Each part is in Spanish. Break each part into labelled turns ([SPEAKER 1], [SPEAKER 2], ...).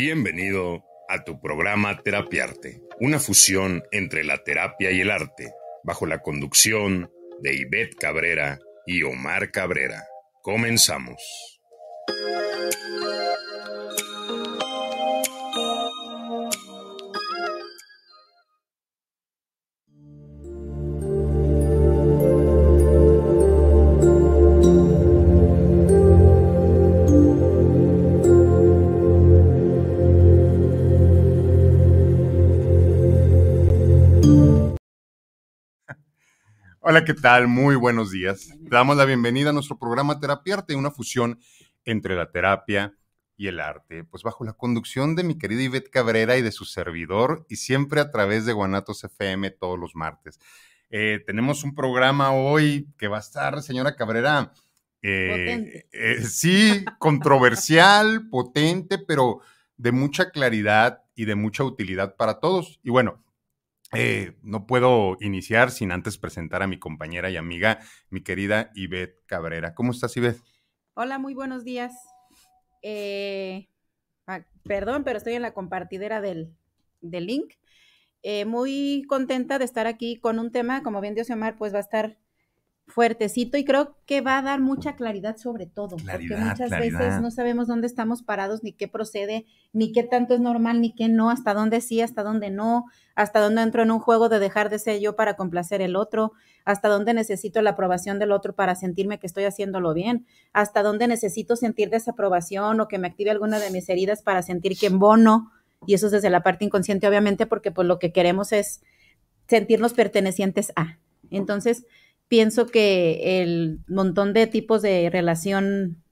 [SPEAKER 1] Bienvenido a tu programa Terapiarte, una fusión entre la terapia y el arte, bajo la conducción de Ivette Cabrera y Omar Cabrera. Comenzamos. Hola, ¿qué tal? Muy buenos días. damos la bienvenida a nuestro programa Terapia Arte, una fusión entre la terapia y el arte, pues bajo la conducción de mi querida Ivette Cabrera y de su servidor, y siempre a través de Guanatos FM todos los martes. Eh, tenemos un programa hoy que va a estar, señora Cabrera, eh, eh, sí, controversial, potente, pero de mucha claridad y de mucha utilidad para todos. Y bueno, eh, no puedo iniciar sin antes presentar a mi compañera y amiga, mi querida Ivette Cabrera. ¿Cómo estás, Ivette?
[SPEAKER 2] Hola, muy buenos días. Eh, ah, perdón, pero estoy en la compartidera del, link. Eh, muy contenta de estar aquí con un tema, como bien dios Omar, pues va a estar fuertecito y creo que va a dar mucha claridad sobre todo, porque muchas veces no sabemos dónde estamos parados, ni qué procede, ni qué tanto es normal, ni qué no, hasta dónde sí, hasta dónde no, hasta dónde entro en un juego de dejar de ser yo para complacer el otro, hasta dónde necesito la aprobación del otro para sentirme que estoy haciéndolo bien, hasta dónde necesito sentir desaprobación o que me active alguna de mis heridas para sentir que en bono, y eso es desde la parte inconsciente obviamente, porque pues lo que queremos es sentirnos pertenecientes a. Entonces, pienso que el montón de tipos de relación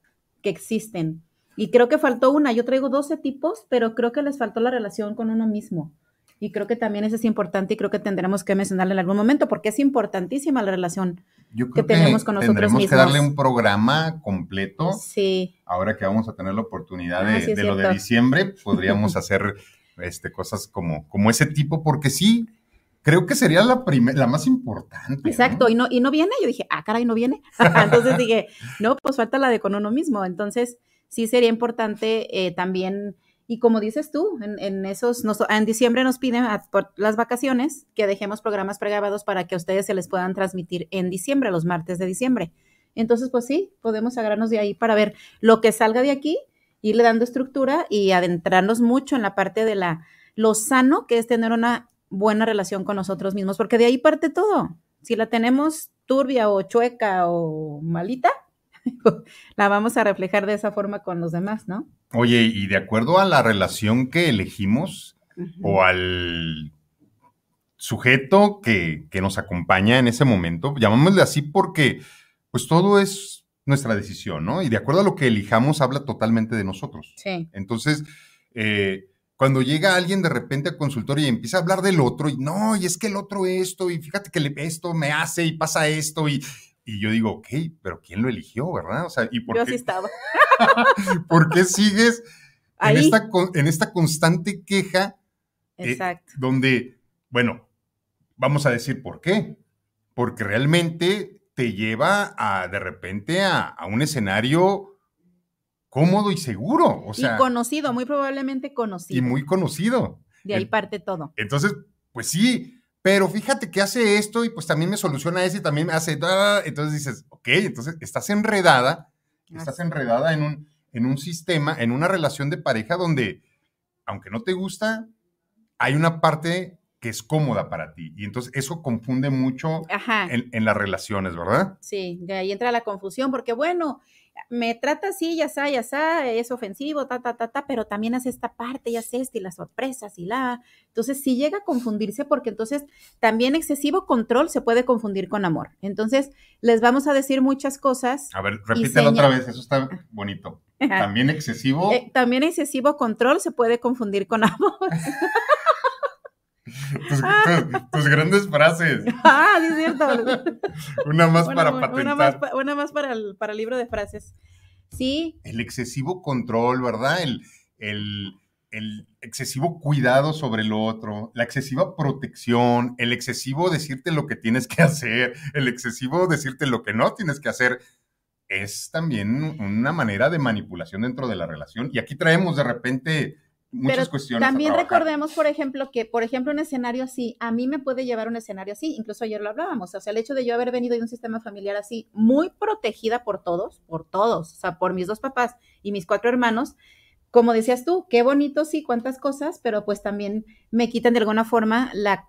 [SPEAKER 2] que existen. Y creo que faltó una. Yo traigo 12 tipos, pero creo que les faltó la relación con uno mismo. Y creo que también eso es importante y creo que tendremos que mencionarle en algún momento porque es importantísima la relación
[SPEAKER 1] que, tenemos con nosotros mismos. Tendremos que darle un programa completo. Sí. Ahora que vamos a tener la oportunidad ah, de, de lo de diciembre, podríamos hacer este, cosas como, como ese tipo porque sí, creo que sería la primera, la más importante.
[SPEAKER 2] Exacto, y no, y no viene, yo dije, ah, caray, no viene. Entonces dije, no, pues falta la de con uno mismo. Entonces, sí sería importante eh, también, y como dices tú, en, esos, en diciembre nos piden por las vacaciones que dejemos programas pregrabados para que a ustedes se les puedan transmitir en diciembre, los martes de diciembre. Entonces, pues sí, podemos agarrarnos de ahí para ver lo que salga de aquí, irle dando estructura y adentrarnos mucho en la parte de la lo sano que es tener una buena relación con nosotros mismos, porque de ahí parte todo. Si la tenemos turbia o chueca o malita, la vamos a reflejar de esa forma con los demás, ¿no?
[SPEAKER 1] Oye, y de acuerdo a la relación que elegimos o al sujeto que, que, nos acompaña en ese momento, llamémosle así porque pues todo es nuestra decisión, ¿no? Y de acuerdo a lo que elijamos habla totalmente de nosotros. Sí. Entonces, eh, cuando llega alguien de repente a consultorio y empieza a hablar del otro, y no, y es que el otro esto, y fíjate que esto me hace, y pasa esto, y, yo digo, ok, pero ¿quién lo eligió, verdad? O sea, ¿y por yo qué? estaba. ¿Por qué sigues en esta, en esta, constante queja? Eh, Exacto. donde, bueno, vamos a decir por qué. Porque realmente te lleva a, de repente, a, a un escenario cómodo y seguro. O sea, y
[SPEAKER 2] conocido, muy probablemente conocido. Y
[SPEAKER 1] muy conocido. De ahí parte todo. Entonces, pues sí, pero fíjate que hace esto y pues también me soluciona eso y también me hace... Entonces dices, ok, entonces estás enredada, estás enredada en un, en un sistema, en una relación de pareja donde, aunque no te gusta, hay una parte que es cómoda para ti. Y entonces eso confunde mucho en, en, las relaciones, ¿verdad?
[SPEAKER 2] Sí, de ahí entra la confusión, porque bueno, me trata así, ya está, ya está, es ofensivo, ta, ta, ta, ta, pero también hace esta parte, ya sé, este, y las sorpresas y la. Entonces, sí llega a confundirse porque entonces también excesivo control se puede confundir con amor. Entonces, les vamos a decir muchas cosas. A ver, repítelo otra vez, eso
[SPEAKER 1] está ah. bonito. También excesivo. Eh,
[SPEAKER 2] también excesivo control se puede confundir con amor.
[SPEAKER 1] Tus, grandes frases.
[SPEAKER 2] Ah, sí, es cierto. una más para patentar. Una más, para, el, para, libro de frases. Sí.
[SPEAKER 1] El excesivo control, ¿verdad? El, el, excesivo cuidado sobre el otro, la excesiva protección, el excesivo decirte lo que tienes que hacer, el excesivo decirte lo que no tienes que hacer. Es también una manera de manipulación dentro de la relación. Y aquí traemos de repente muchas Pero También recordemos,
[SPEAKER 2] por ejemplo, que, por ejemplo, un escenario así, a mí me puede llevar un escenario así, incluso ayer lo hablábamos, o sea, el hecho de yo haber venido de un sistema familiar así, muy protegida por todos, por todos, o sea, por mis dos papás y mis cuatro hermanos, como decías tú, qué bonito, sí, cuántas cosas, pero pues también me quitan de alguna forma la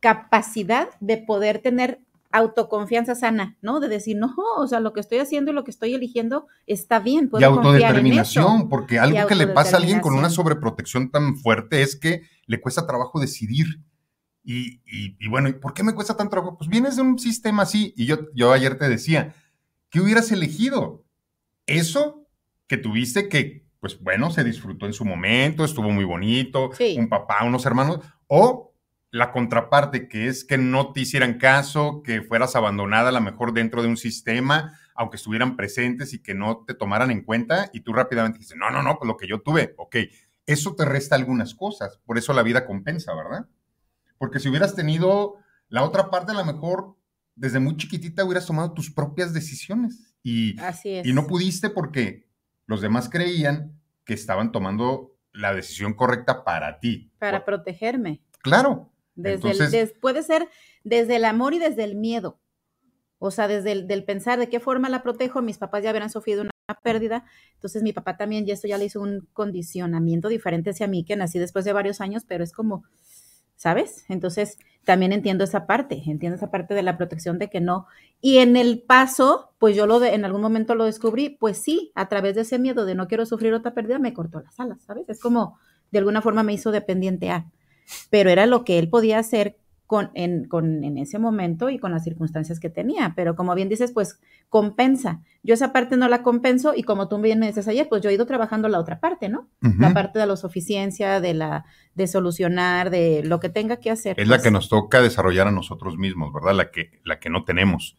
[SPEAKER 2] capacidad de poder tener autoconfianza sana, ¿no? De decir, no, o sea, lo que estoy haciendo y lo que estoy eligiendo está bien. Puedo y autodeterminación, porque algo que le pasa a alguien con una
[SPEAKER 1] sobreprotección tan fuerte es que le cuesta trabajo decidir. Y, bueno, ¿y ¿por qué me cuesta tanto trabajo? Pues vienes de un sistema así, y yo, yo ayer te decía, ¿qué hubieras elegido? Eso que tuviste que, pues bueno, se disfrutó en su momento, estuvo muy bonito, un papá, unos hermanos, o la contraparte, que es que no te hicieran caso, que fueras abandonada a lo mejor dentro de un sistema, aunque estuvieran presentes y que no te tomaran en cuenta, y tú rápidamente dices, no, no, no, pues lo que yo tuve, ok, eso te resta algunas cosas, por eso la vida compensa, ¿verdad? Porque si hubieras tenido la otra parte, a lo mejor desde muy chiquitita hubieras tomado tus propias decisiones y, y no pudiste porque los demás creían que estaban tomando la decisión correcta para ti.
[SPEAKER 2] Para protegerme. Claro, desde el, puede ser desde el amor y desde el miedo. O sea, desde el del pensar de qué forma la protejo, mis papás ya habrán sufrido una pérdida, entonces mi papá también, y esto ya le hizo un condicionamiento diferente hacia mí, que nací después de varios años, pero es como, ¿sabes? Entonces también entiendo esa parte, entiendo esa parte de la protección de que no. Y en el paso, pues yo lo en algún momento lo descubrí, pues sí, a través de ese miedo de no quiero sufrir otra pérdida, me cortó las alas, ¿sabes? Es como, de alguna forma me hizo dependiente a pero era lo que él podía hacer con, en, ese momento y con las circunstancias que tenía. Pero como bien dices, pues compensa. Yo esa parte no la compenso y como tú bien me dices ayer, pues yo he ido trabajando la otra parte, ¿no? La parte de la suficiencia, de la de solucionar, de lo que tenga que hacer. Es la pues que
[SPEAKER 1] nos toca desarrollar a nosotros mismos, ¿verdad? La que, la que no tenemos.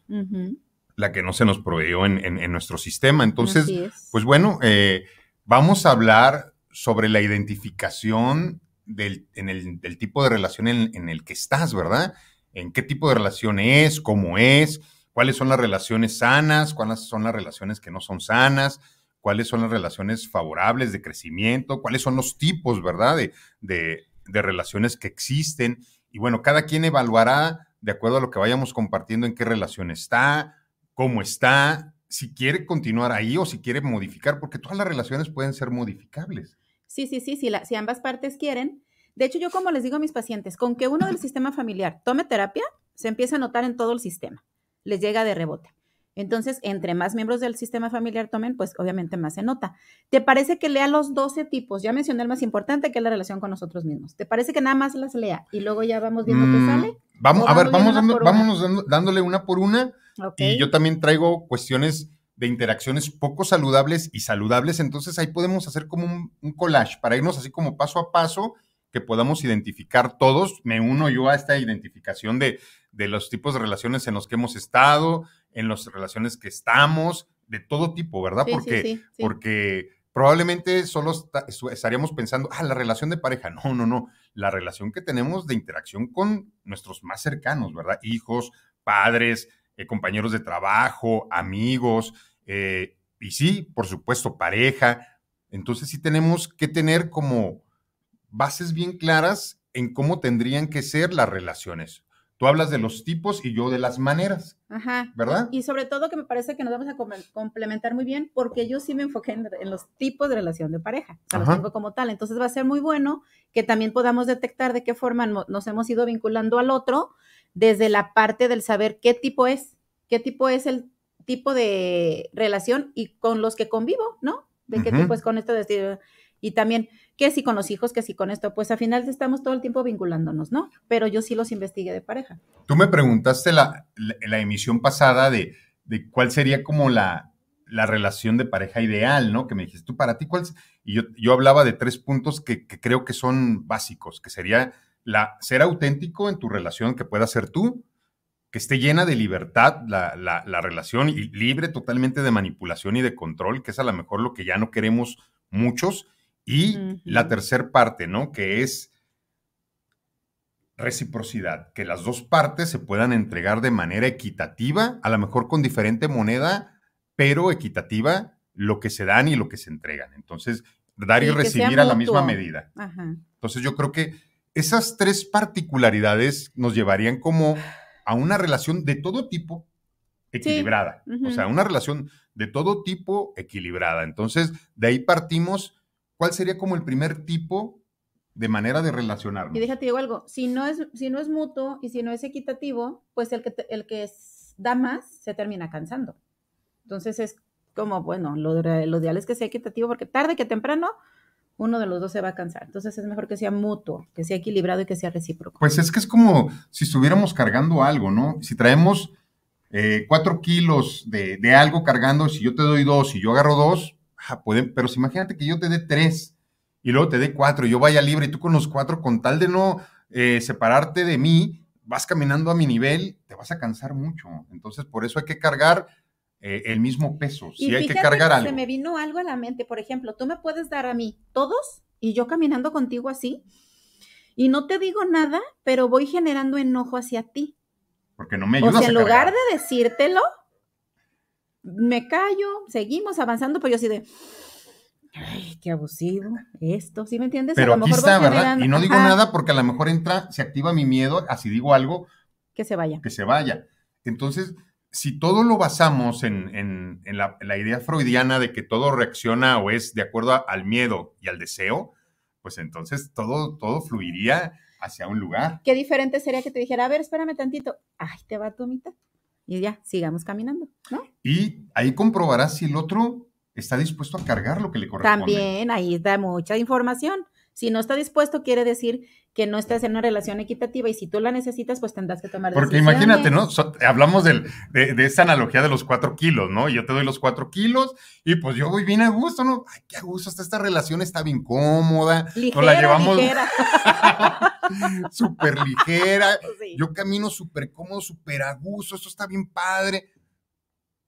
[SPEAKER 1] La que no se nos proveyó en, nuestro sistema. Entonces, pues bueno, eh, vamos a hablar sobre la identificación del, en tipo de relación en, el que estás, ¿verdad? En qué tipo de relación es, cómo es, cuáles son las relaciones sanas, cuáles son las relaciones que no son sanas, cuáles son las relaciones favorables de crecimiento, cuáles son los tipos, ¿verdad? De, de, de relaciones que existen. Y bueno, cada quien evaluará de acuerdo a lo que vayamos compartiendo en qué relación está, cómo está, si quiere continuar ahí o si quiere modificar, porque todas las relaciones pueden ser modificables.
[SPEAKER 2] Sí, sí, sí, si ambas partes quieren. De hecho, yo como les digo a mis pacientes, con que uno del sistema familiar tome terapia, se empieza a notar en todo el sistema, les llega de rebote. Entonces, entre más miembros del sistema familiar tomen, pues obviamente más se nota. ¿Te parece que lea los 12 tipos? Ya mencioné el más importante, que es la relación con nosotros mismos. ¿Te parece que nada más las lea y luego ya vamos viendo qué mm, sale? Vamos, a ver, vamos, dando,
[SPEAKER 1] dándole una por una. Y yo también traigo cuestiones de interacciones poco saludables y saludables. Entonces ahí podemos hacer como un, collage para irnos así como paso a paso que podamos identificar todos. Me uno yo a esta identificación de, los tipos de relaciones en los que hemos estado, en las relaciones que estamos, de todo tipo, ¿verdad? porque, porque probablemente solo estaríamos pensando, ah, la relación de pareja. No, no, no. La relación que tenemos de interacción con nuestros más cercanos, ¿verdad? Hijos, padres, eh, compañeros de trabajo, amigos, eh, y sí, por supuesto, pareja. Entonces sí tenemos que tener como bases bien claras en cómo tendrían que ser las relaciones. Tú hablas de los tipos y yo de las maneras.
[SPEAKER 2] Ajá. ¿Verdad? Y sobre todo que me parece que nos vamos a complementar muy bien porque yo sí me enfoqué en, los tipos de relación de pareja, o los tengo como tal. Entonces va a ser muy bueno que también podamos detectar de qué forma nos hemos ido vinculando al otro desde la parte del saber qué tipo es, qué tipo es el tipo de relación y con los que convivo, ¿no? De qué tipo es con esto decir, y también, ¿qué si con los hijos, ¿Qué si con esto, pues al final estamos todo el tiempo vinculándonos, ¿no? Pero yo sí los investigué de pareja.
[SPEAKER 1] Tú me preguntaste la, la, emisión pasada de, de, cuál sería como la, relación de pareja ideal, ¿no? Que me dijiste, tú para ti, ¿cuál? Y yo, hablaba de tres puntos que, que creo que son básicos, que sería la, ser auténtico en tu relación que pueda ser tú, que esté llena de libertad la, relación y libre totalmente de manipulación y de control, que es a lo mejor lo que ya no queremos muchos. Y la tercera parte, ¿no? Que es reciprocidad, que las dos partes se puedan entregar de manera equitativa, a lo mejor con diferente moneda, pero equitativa lo que se dan y lo que se entregan. Entonces, dar y recibir a la misma medida. Entonces, yo creo que esas tres particularidades nos llevarían como a una relación de todo tipo equilibrada. O sea, una relación de todo tipo equilibrada. Entonces, de ahí partimos. ¿Cuál sería como el primer tipo de manera de relacionarnos? Y
[SPEAKER 2] déjate digo algo, si no es, si no es mutuo y si no es equitativo, pues el que, el que da más se termina cansando. Entonces es como, bueno, lo, lo ideal es que sea equitativo porque tarde que temprano uno de los dos se va a cansar. Entonces es mejor que sea mutuo, que sea equilibrado y que sea recíproco.
[SPEAKER 1] Pues es que es como si estuviéramos cargando algo, ¿no? Si traemos eh, cuatro kilos de, algo cargando, si yo te doy dos y yo agarro dos, ah, pueden, pero si imagínate que yo te dé tres y luego te dé cuatro y yo vaya libre y tú con los cuatro, con tal de no eh, separarte de mí, vas caminando a mi nivel, te vas a cansar mucho. Entonces por eso hay que cargar eh, el mismo peso. Si hay que cargar que Se me
[SPEAKER 2] vino algo a la mente, por ejemplo, tú me puedes dar a mí todos y yo caminando contigo así y no te digo nada, pero voy generando enojo hacia ti.
[SPEAKER 1] Porque no me ayudas. O sea, en lugar
[SPEAKER 2] de decírtelo, me callo, seguimos avanzando, pero yo así de.
[SPEAKER 1] Ay, qué abusivo, esto,
[SPEAKER 2] ¿sí me entiendes? Pero aquí está, ¿verdad? Y no digo nada
[SPEAKER 1] porque a lo mejor entra, se activa mi miedo, así digo algo. Que se vaya. Que se vaya. Entonces, si todo lo basamos en, la, idea freudiana de que todo reacciona o es de acuerdo al miedo y al deseo, pues entonces todo, todo fluiría hacia un lugar.
[SPEAKER 2] Qué diferente sería que te dijera, a ver, espérame tantito, ahí te va tu mitad. Y ya, sigamos caminando, ¿no?
[SPEAKER 1] Y ahí comprobarás si el otro está dispuesto a cargar lo que le corresponde. También,
[SPEAKER 2] ahí da mucha información. Si no está dispuesto, quiere decir que no estás en una relación equitativa y si tú la necesitas, pues tendrás que
[SPEAKER 1] tomar Porque imagínate, ¿no? hablamos de, esa analogía de los cuatro kilos, ¿no? Yo te doy los cuatro kilos y pues yo voy bien a gusto, ¿no? Ay, qué a gusto, hasta esta relación está bien cómoda. Ligera, la llevamos... Súper ligera. Yo camino súper cómodo, súper a gusto, esto está bien padre.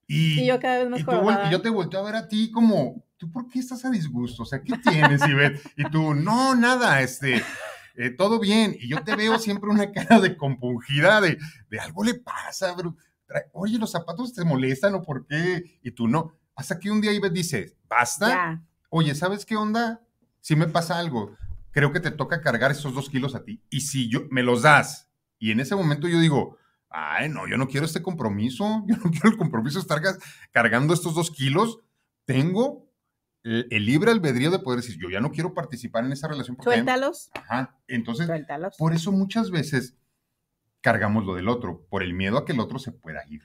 [SPEAKER 1] Y, yo
[SPEAKER 2] cada vez mejor. y, y yo
[SPEAKER 1] te volteo a ver a ti como por qué estás a disgusto? O sea, ¿qué tienes, Ivette? Y tú, no, nada, este, eh, todo bien. Y yo te veo siempre una cara de compungida, de, algo le pasa, bro. Oye, los zapatos te molestan o por qué, y tú no. Hasta que un día Ivette dice, basta. Oye, ¿sabes qué onda? Si me pasa algo, creo que te toca cargar esos dos kilos a ti. Y si yo me los das, y en ese momento yo digo, ay, no, yo no quiero este compromiso, yo no quiero el compromiso de estar cargando estos dos kilos. Tengo el, libre albedrío de poder decir, yo ya no quiero participar en esa relación. Suéltalos. Ajá. Entonces, por eso muchas veces cargamos lo del otro, por el miedo a que el otro se pueda ir.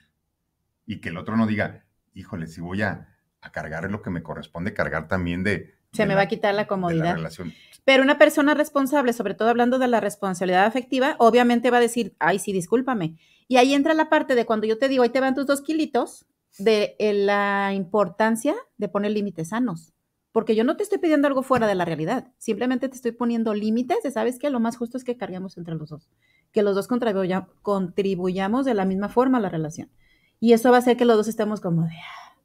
[SPEAKER 1] Y que el otro no diga, híjole, si voy a, a cargar lo que me corresponde cargar también de...
[SPEAKER 2] Se me va a quitar la comodidad. Pero una persona responsable, sobre todo hablando de la responsabilidad afectiva, obviamente va a decir, ay, sí, discúlpame. Y ahí entra la parte de cuando yo te digo, ahí te van tus dos kilitos, de eh, la importancia de poner límites sanos. Porque yo no te estoy pidiendo algo fuera de la realidad, simplemente te estoy poniendo límites de, ¿sabes que Lo más justo es que carguemos entre los dos, que los dos contribuyamos de la misma forma a la relación. Y eso va a hacer que los dos estemos como de, ah,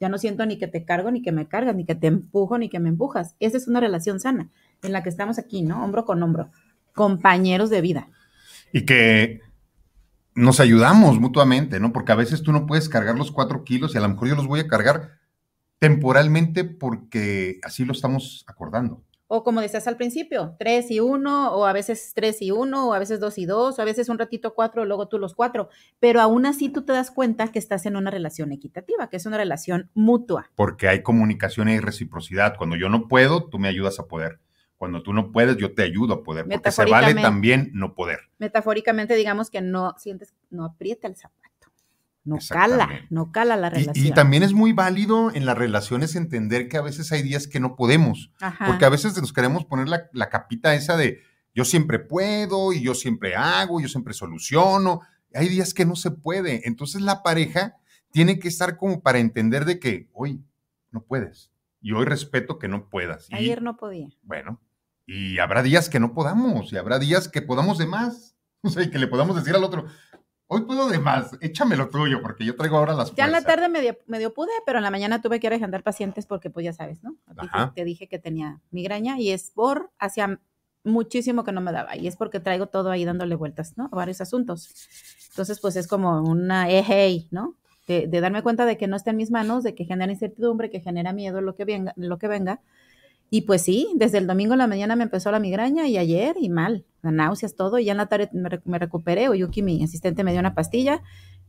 [SPEAKER 2] ya no siento ni que te cargo, ni que me cargas, ni que te empujo, ni que me empujas. Esa es una relación sana en la que estamos aquí, ¿no? Hombro con hombro, compañeros de vida.
[SPEAKER 1] Y que nos ayudamos mutuamente, ¿no? Porque a veces tú no puedes cargar los cuatro kilos y a lo mejor yo los voy a cargar temporalmente porque así lo estamos acordando.
[SPEAKER 2] O como decías al principio, tres y uno, o a veces tres y uno, o a veces dos y dos, o a veces un ratito cuatro, luego tú los cuatro. Pero aún así tú te das cuenta que estás en una relación equitativa, que es una relación mutua.
[SPEAKER 1] Porque hay comunicación y reciprocidad. Cuando yo no puedo, tú me ayudas a poder. Cuando tú no puedes, yo te ayudo a poder, porque se vale también no poder.
[SPEAKER 2] Metafóricamente, digamos que no sientes, no aprieta el zapato,
[SPEAKER 1] no cala,
[SPEAKER 2] no cala la relación. Y, también es
[SPEAKER 1] muy válido en las relaciones entender que a veces hay días que no podemos, porque a veces nos queremos poner la, capita esa de yo siempre puedo y yo siempre hago, yo siempre soluciono. Hay días que no se puede. Entonces la pareja tiene que estar como para entender de que hoy no puedes. Y hoy respeto que no puedas. Ayer no podía. Bueno, y habrá días que no podamos, y habrá días que podamos de más. O sea, y que le podamos decir al otro, hoy puedo de más, échame lo tuyo, porque yo traigo ahora las Ya en la
[SPEAKER 2] tarde medio, pude, pero en la mañana tuve que agendar pacientes porque, pues ya sabes, ¿no? Te dije que tenía migraña y es por hacía muchísimo que no me daba. Y es porque traigo todo ahí dándole vueltas, ¿no? A varios asuntos. Entonces, pues es como una eje, ¿no? De, de, darme cuenta de que no está en mis manos, de que genera incertidumbre, que genera miedo lo que venga, lo que venga y pues sí, desde el domingo en la mañana me empezó la migraña y ayer y mal, las náuseas, todo. Y ya en la tarde me, me recuperé. Oyuki, mi asistente, me dio una pastilla.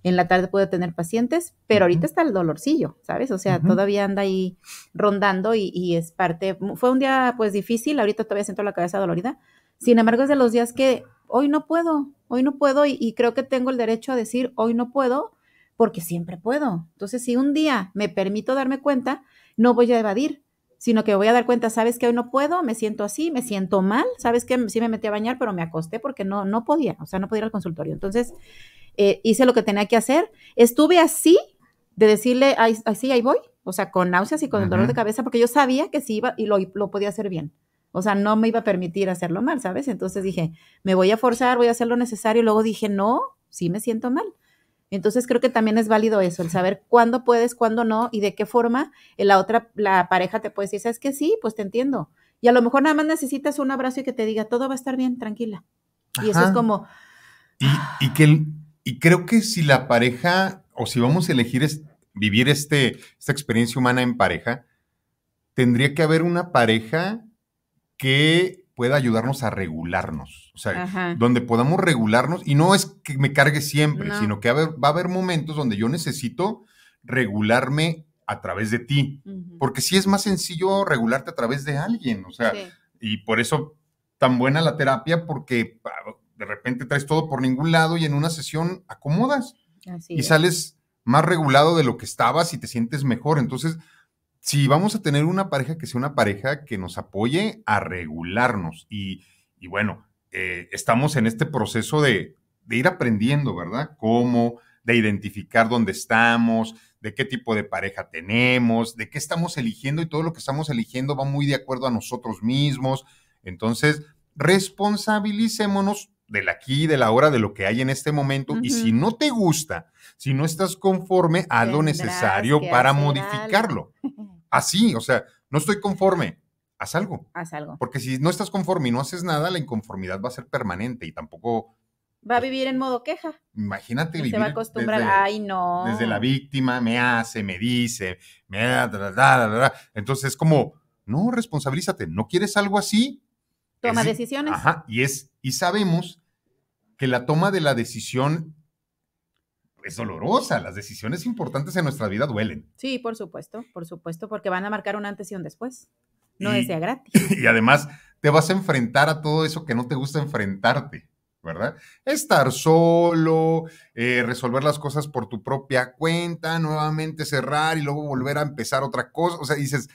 [SPEAKER 2] En la tarde pude tener pacientes, pero ahorita está el dolorcillo, ¿sabes? O sea, todavía anda ahí rondando y, es parte. Fue un día pues difícil, ahorita todavía siento la cabeza dolorida. Sin embargo, es de los días que hoy no puedo, hoy no puedo y, y creo que tengo el derecho a decir hoy no puedo porque siempre puedo. Entonces, si un día me permito darme cuenta, no voy a evadir sino que voy a dar cuenta, sabes que hoy no puedo, me siento así, me siento mal, sabes que sí me metí a bañar, pero me acosté porque no, no podía, o sea, no podía ir al consultorio. Entonces, eh, hice lo que tenía que hacer. Estuve así de decirle, así, ahí voy, o sea, con náuseas y con dolor de cabeza, porque yo sabía que sí iba y lo, lo podía hacer bien. O sea, no me iba a permitir hacerlo mal, ¿sabes? Entonces dije, me voy a forzar, voy a hacer lo necesario. y Luego dije, no, sí me siento mal. Entonces creo que también es válido eso, el saber cuándo puedes, cuándo no y de qué forma la otra, la pareja te puede decir, sabes que sí, pues te entiendo. Y a lo mejor nada más necesitas un abrazo y que te diga, todo va a estar bien, tranquila. Y eso es como...
[SPEAKER 1] Y, y, que, y creo que si la pareja, o si vamos a elegir vivir este, esta experiencia humana en pareja, tendría que haber una pareja que pueda ayudarnos a regularnos, o sea, donde podamos regularnos y no es que me cargue siempre, sino que va a haber momentos donde yo necesito regularme a través de ti, porque sí es más sencillo regularte a través de alguien, o sea, y por eso tan buena la terapia, porque ah, de repente traes todo por ningún lado y en una sesión acomodas
[SPEAKER 2] y sales
[SPEAKER 1] más regulado de lo que estabas y te sientes mejor, entonces si vamos a tener una pareja, que sea una pareja que nos apoye a regularnos. Y, bueno, eh, estamos en este proceso de, de ir aprendiendo, ¿verdad? Cómo, de identificar dónde estamos, de qué tipo de pareja tenemos, de qué estamos eligiendo y todo lo que estamos eligiendo va muy de acuerdo a nosotros mismos. Entonces, responsabilicémonos del aquí, de la hora, de lo que hay en este momento. Y si no te gusta, si no estás conforme, haz lo necesario para modificarlo. Así, o sea, no estoy conforme. Haz algo. Haz algo. Porque si no estás conforme y no haces nada, la inconformidad va a ser permanente y tampoco
[SPEAKER 2] va a vivir en modo queja.
[SPEAKER 1] Imagínate y Se va a acostumbrar, ay,
[SPEAKER 2] no. Desde la
[SPEAKER 1] víctima, me hace, me dice, me da, Entonces es como, no, responsabilízate, no quieres algo así.
[SPEAKER 2] Toma decisiones. Ajá,
[SPEAKER 1] y es, y sabemos que la toma de la decisión es dolorosa. Las decisiones importantes en nuestra vida duelen.
[SPEAKER 2] Sí, por supuesto, por supuesto, porque van a marcar un antes y un después.
[SPEAKER 1] No es gratis. Y además te vas a enfrentar a todo eso que no te gusta enfrentarte, ¿verdad? Estar solo, eh, resolver las cosas por tu propia cuenta, nuevamente cerrar y luego volver a empezar otra cosa. O sea, dices,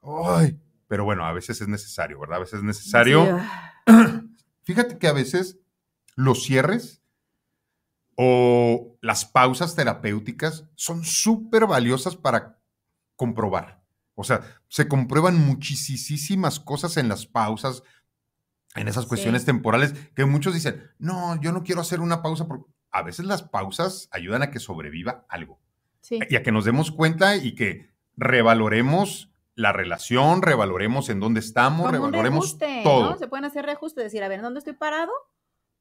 [SPEAKER 1] ¡ay! Pero bueno, a veces es necesario, ¿verdad? A veces es necesario. Fíjate que a veces los cierres o las pausas terapéuticas son súper valiosas para comprobar. O sea, se comprueban muchísimas cosas en las pausas, en esas cuestiones temporales, que muchos dicen, no, yo no quiero hacer una pausa porque a veces las pausas ayudan a que sobreviva algo. Sí. Y a que nos demos cuenta y que revaloremos la relación, revaloremos en dónde estamos, revaloremos todo. Se
[SPEAKER 2] pueden hacer reajustes, decir, a ver, dónde estoy parado?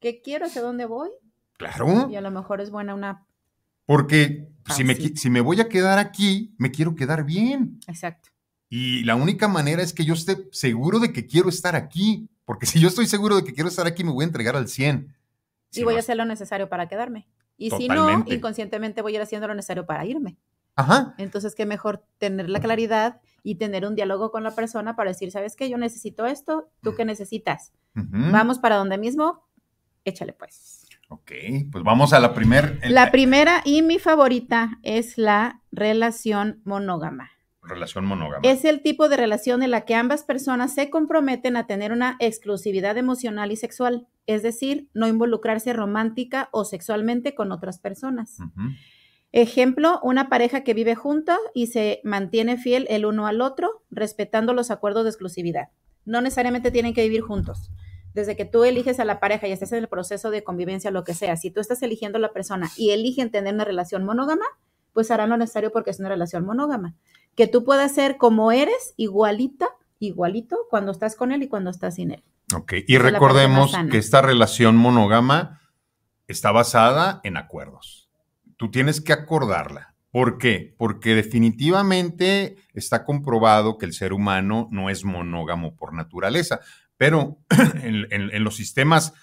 [SPEAKER 2] qué quiero, hacia dónde voy. Claro. Y a lo mejor es buena una.
[SPEAKER 1] Porque si, me, si me voy a quedar aquí, me quiero quedar bien. Exacto. Y la única manera es que yo esté seguro de que quiero estar aquí. Porque si yo estoy seguro de que quiero estar aquí, me voy a entregar al 100.
[SPEAKER 2] Y voy a hacer lo necesario para quedarme.
[SPEAKER 1] Y si no,
[SPEAKER 2] inconscientemente voy a ir haciendo lo necesario para irme. Ajá. Entonces, qué mejor tener la claridad y tener un diálogo con la persona para decir, ¿sabes qué? Yo necesito esto, ¿tú mm. qué necesitas?
[SPEAKER 1] Vamos
[SPEAKER 2] para donde mismo, Échale pues.
[SPEAKER 1] Ok, pues vamos a la primera. La
[SPEAKER 2] primera y mi favorita es la relación monógama.
[SPEAKER 1] Relación monógama. Es
[SPEAKER 2] el tipo de relación en la que ambas personas se comprometen a tener una exclusividad emocional y sexual, es decir, no involucrarse romántica o sexualmente con otras personas. Ejemplo, una pareja que vive junto y se mantiene fiel el uno al otro, respetando los acuerdos de exclusividad. No necesariamente tienen que vivir juntos desde que tú eliges a la pareja y estás en el proceso de convivencia, lo que sea, si tú estás eligiendo a la persona y eligen tener una relación monógama, pues harán lo necesario porque es una relación monógama. Que tú puedas ser como eres, igualita, igualito, cuando estás con él y cuando estás sin él.
[SPEAKER 1] Ok, y recordemos que esta relación monógama está basada en acuerdos. Tú tienes que acordarla. ¿Por qué? Porque definitivamente está comprobado que el ser humano no es monógamo por naturaleza. Pero en, los sistemas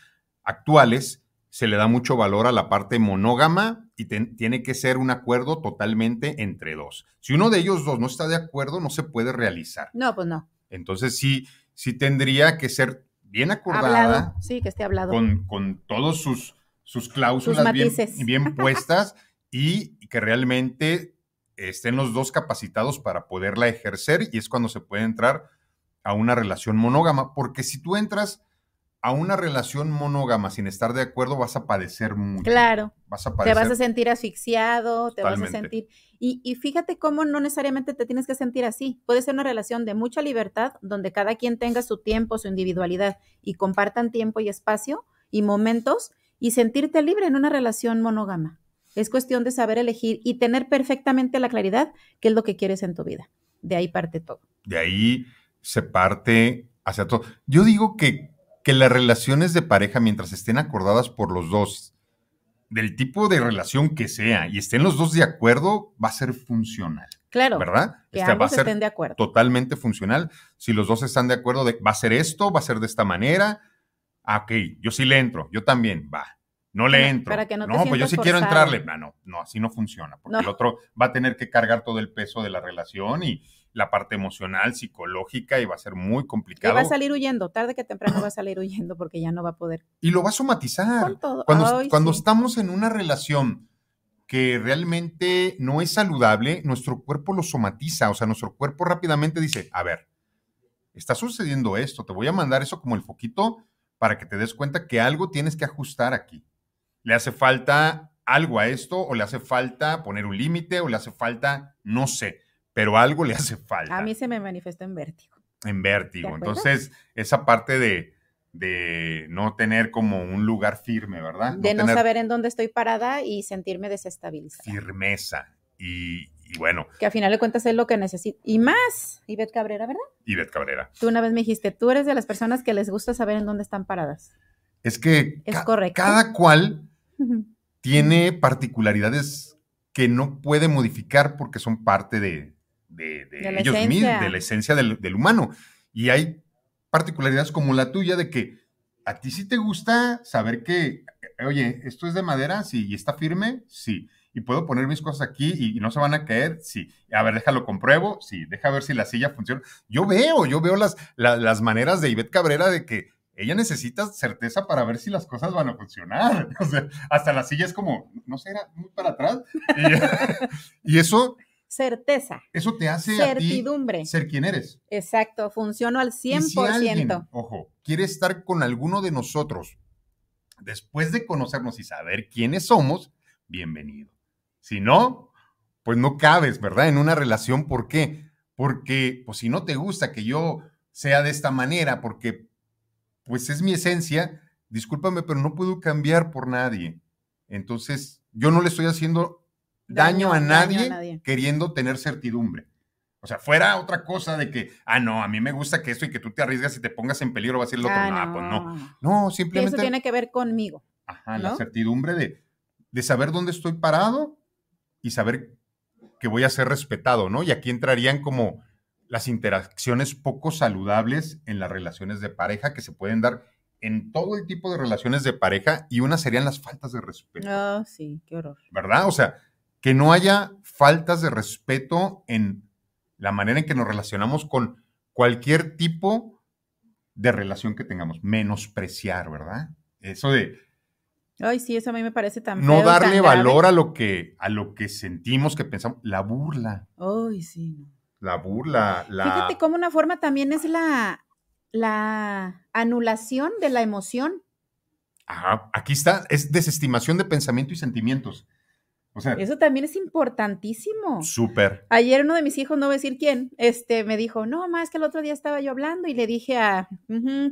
[SPEAKER 1] actuales se le da mucho valor a la parte monógama y tiene que ser un acuerdo totalmente entre dos. Si uno de ellos dos no está de acuerdo, no se puede realizar. No, pues no. Entonces sí, sí tendría que ser bien acordada.
[SPEAKER 2] Sí, que esté hablado. Con,
[SPEAKER 1] con todos sus, sus cláusulas bien, puestas y que realmente estén los dos capacitados para poderla ejercer y es cuando se puede entrar a una relación monógama, porque si tú entras a una relación monógama sin estar de acuerdo vas a padecer mucho. Claro. Vas a Te vas a sentir
[SPEAKER 2] asfixiado, te vas a sentir... Y, y, fíjate cómo no necesariamente te tienes que sentir así. Puede ser una relación de mucha libertad, donde cada quien tenga su tiempo, su individualidad, y compartan tiempo y espacio y momentos, y sentirte libre en una relación monógama. Es cuestión de saber elegir y tener perfectamente la claridad qué es lo que quieres en tu vida. De ahí parte todo.
[SPEAKER 1] De ahí se parte hacia todo. Yo digo que, que las relaciones de pareja, mientras estén acordadas por los dos, del tipo de relación que sea, y estén los dos de acuerdo, va a ser funcional.
[SPEAKER 2] Claro. ¿Verdad? Que este, estén de acuerdo.
[SPEAKER 1] Totalmente funcional. Si los dos están de acuerdo va a ser esto, va a ser de esta manera. Ah, ok, yo sí le entro, yo también, va no le entro. no, pues yo sí quiero entrarle. No, no, no, así no funciona, porque el otro va a tener que cargar todo el peso de la relación y la parte emocional, psicológica, y va a ser muy complicado. Y va a salir
[SPEAKER 2] huyendo, tarde que temprano va a salir huyendo porque ya no va a poder.
[SPEAKER 1] Y lo va a somatizar. Cuando, estamos en una relación que realmente no es saludable, nuestro cuerpo lo somatiza, o sea, nuestro cuerpo rápidamente dice, a ver, está sucediendo esto, te voy a mandar eso como el foquito para que te des cuenta que algo tienes que ajustar aquí. ¿Le hace falta algo a esto o le hace falta poner un límite o le hace falta, no sé, pero algo le hace falta? A mí se me manifestó en vértigo. En vértigo. Entonces, esa parte de, no tener como un lugar firme, ¿verdad? De no, saber
[SPEAKER 2] en dónde estoy parada y sentirme desestabilizada.
[SPEAKER 1] Firmeza. Y, y bueno.
[SPEAKER 2] Que al final de cuentas es lo que necesito. Y más, Ivette Cabrera, ¿verdad?
[SPEAKER 1] Ivette Cabrera.
[SPEAKER 2] Tú una vez me dijiste, tú eres de las personas que les gusta saber en dónde están paradas.
[SPEAKER 1] Es que cada cual tiene particularidades que no puede modificar porque son parte de, ellos mismos, de la esencia del, humano. Y hay particularidades como la tuya de que a ti sí te gusta saber que, oye, esto es de madera, sí, y está firme, sí. Y puedo poner mis cosas aquí y, no se van a caer, sí. A ver, déjalo compruebo, sí. Deja ver si la silla funciona. Yo veo, yo veo las, las, las maneras de Ivette Cabrera de que ella necesita certeza para ver si las cosas van a funcionar. hasta la silla es como, no sé, era muy para atrás. Y, eso... Certeza. Eso te hace ser quien eres.
[SPEAKER 2] Exacto, funciona al 100%. Y
[SPEAKER 1] ojo, quiere estar con alguno de nosotros después de conocernos y saber quiénes somos, bienvenido. Si no, pues no cabes, ¿verdad? En una relación, ¿por qué? Porque, pues si no te gusta que yo sea de esta manera, porque pues es mi esencia, discúlpame, pero no puedo cambiar por nadie. Entonces, yo no le estoy haciendo daño, a, nadie queriendo tener certidumbre. O sea, fuera otra cosa de que, ah, no, a mí me gusta que esto y que tú te arriesgas y te pongas en peligro, va a ser lo otro. Ah, pues, no. no. No, simplemente. Eso tiene
[SPEAKER 2] que ver conmigo.
[SPEAKER 1] Ajá, la certidumbre de, de saber dónde estoy parado y saber que voy a ser respetado, ¿no? Y aquí entrarían como las interacciones poco saludables en las relaciones de pareja que se pueden dar en todo el tipo de relaciones de pareja y una serían las faltas de respeto.
[SPEAKER 2] Ah, sí, qué horror.
[SPEAKER 1] ¿Verdad? O sea, que no haya faltas de respeto en la manera en que nos relacionamos con cualquier tipo de relación que tengamos, menospreciar, ¿verdad? Eso de
[SPEAKER 2] Ay, sí, eso a mí me parece también No darle valor a
[SPEAKER 1] lo que a lo que sentimos, que pensamos, la burla.
[SPEAKER 2] Ay, sí
[SPEAKER 1] la burla, la... Fíjate
[SPEAKER 2] cómo una forma también es la, la anulación de la emoción.
[SPEAKER 1] Ah, aquí está, es desestimación de pensamiento y sentimientos. O sea, eso
[SPEAKER 2] también es importantísimo.
[SPEAKER 1] Súper.
[SPEAKER 2] Ayer uno de mis hijos, no voy a decir quién, este, me dijo, no, más que el otro día estaba yo hablando y le dije a,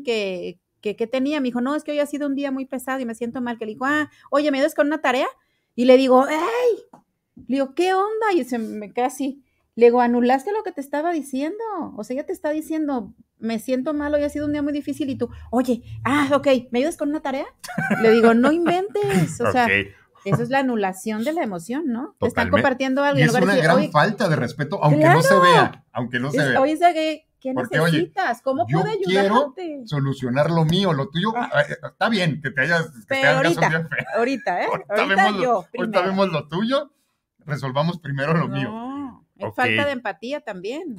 [SPEAKER 2] que, que, tenía, me dijo, no, es que hoy ha sido un día muy pesado y me siento mal, que le digo, ah, oye, ¿me das con una tarea? Y le digo, ¡ay! Le digo, ¿qué onda? Y se me queda así. Le digo, anulaste lo que te estaba diciendo. O sea, ella te está diciendo, me siento mal, hoy ha sido un día muy difícil. Y tú, oye, ah, ok, ¿me ayudas con una tarea? Le digo, no inventes. O sea, eso es la anulación de la emoción, ¿no? Te están compartiendo algo. Y es una gran
[SPEAKER 1] falta de respeto, aunque no se vea. Aunque no se vea. Hoy
[SPEAKER 2] ¿qué necesitas? ¿Cómo puedo ayudarte?
[SPEAKER 1] solucionar lo mío, lo tuyo. Ah. Está bien que te hayas. Pero ahorita,
[SPEAKER 2] ahorita, ¿eh? Ahorita, yo, ahorita
[SPEAKER 1] vemos lo tuyo, resolvamos primero lo mío. Falta de
[SPEAKER 2] empatía también.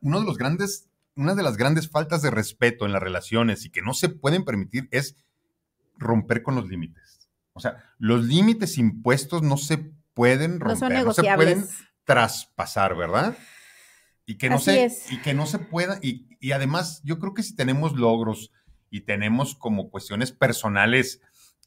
[SPEAKER 1] Uno de los grandes, una de las grandes faltas de respeto en las relaciones y que no se pueden permitir es romper con los límites. O sea, los límites impuestos no se pueden romper, no, se pueden traspasar, ¿verdad? Y que no se y que no se pueda y, y además yo creo que si tenemos logros y tenemos como cuestiones personales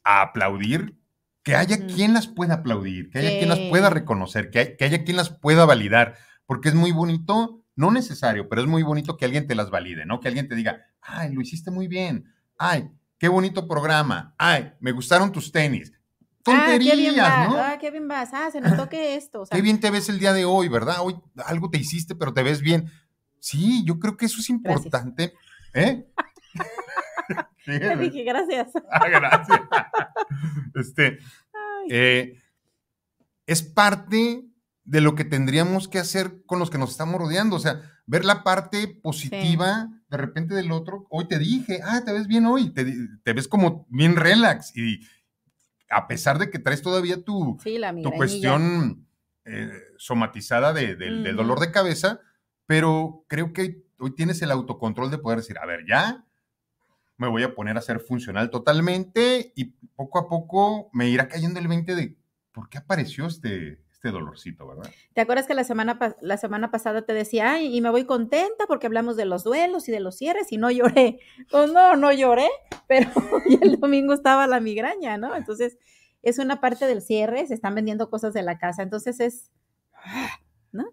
[SPEAKER 1] a aplaudir, que haya quien las pueda aplaudir, que haya quien las pueda reconocer, que, haya quien las pueda validar, porque es muy bonito, no necesario, pero es muy bonito que alguien te las valide, ¿no? Que alguien te diga, ay, lo hiciste muy bien, ay, qué bonito programa, ay, me gustaron tus tenis. Ah, Tonterías, ¿no? Ah,
[SPEAKER 2] qué bien vas, ah, se notó que esto. qué bien te
[SPEAKER 1] ves el día de hoy, ¿verdad? Hoy algo te hiciste, pero te ves bien. Sí, yo creo que eso es importante. ¿Eh? dije,
[SPEAKER 2] gracias. Ah, gracias.
[SPEAKER 1] Este, eh, es parte de lo que tendríamos que hacer con los que nos estamos rodeando, o sea, ver la parte positiva de repente del otro. Hoy te dije, ah, te ves bien hoy, te, ves como bien relax y a pesar de que traes todavía tu,
[SPEAKER 2] tu cuestión
[SPEAKER 1] eh, somatizada del dolor de cabeza, pero creo que hoy tienes el autocontrol de poder decir, a ver, ya, me voy a poner a ser funcional totalmente y poco a poco me irá cayendo el 20 de por qué apareció este, este dolorcito, ¿verdad?
[SPEAKER 2] ¿Te acuerdas que la semana, la semana pasada te decía, ay, y me voy contenta porque hablamos de los duelos y de los cierres y no lloré? Pues no, no lloré, pero el domingo estaba la migraña, ¿no? Entonces, es una parte del cierre, se están vendiendo cosas de la casa, entonces es,
[SPEAKER 1] ¿no?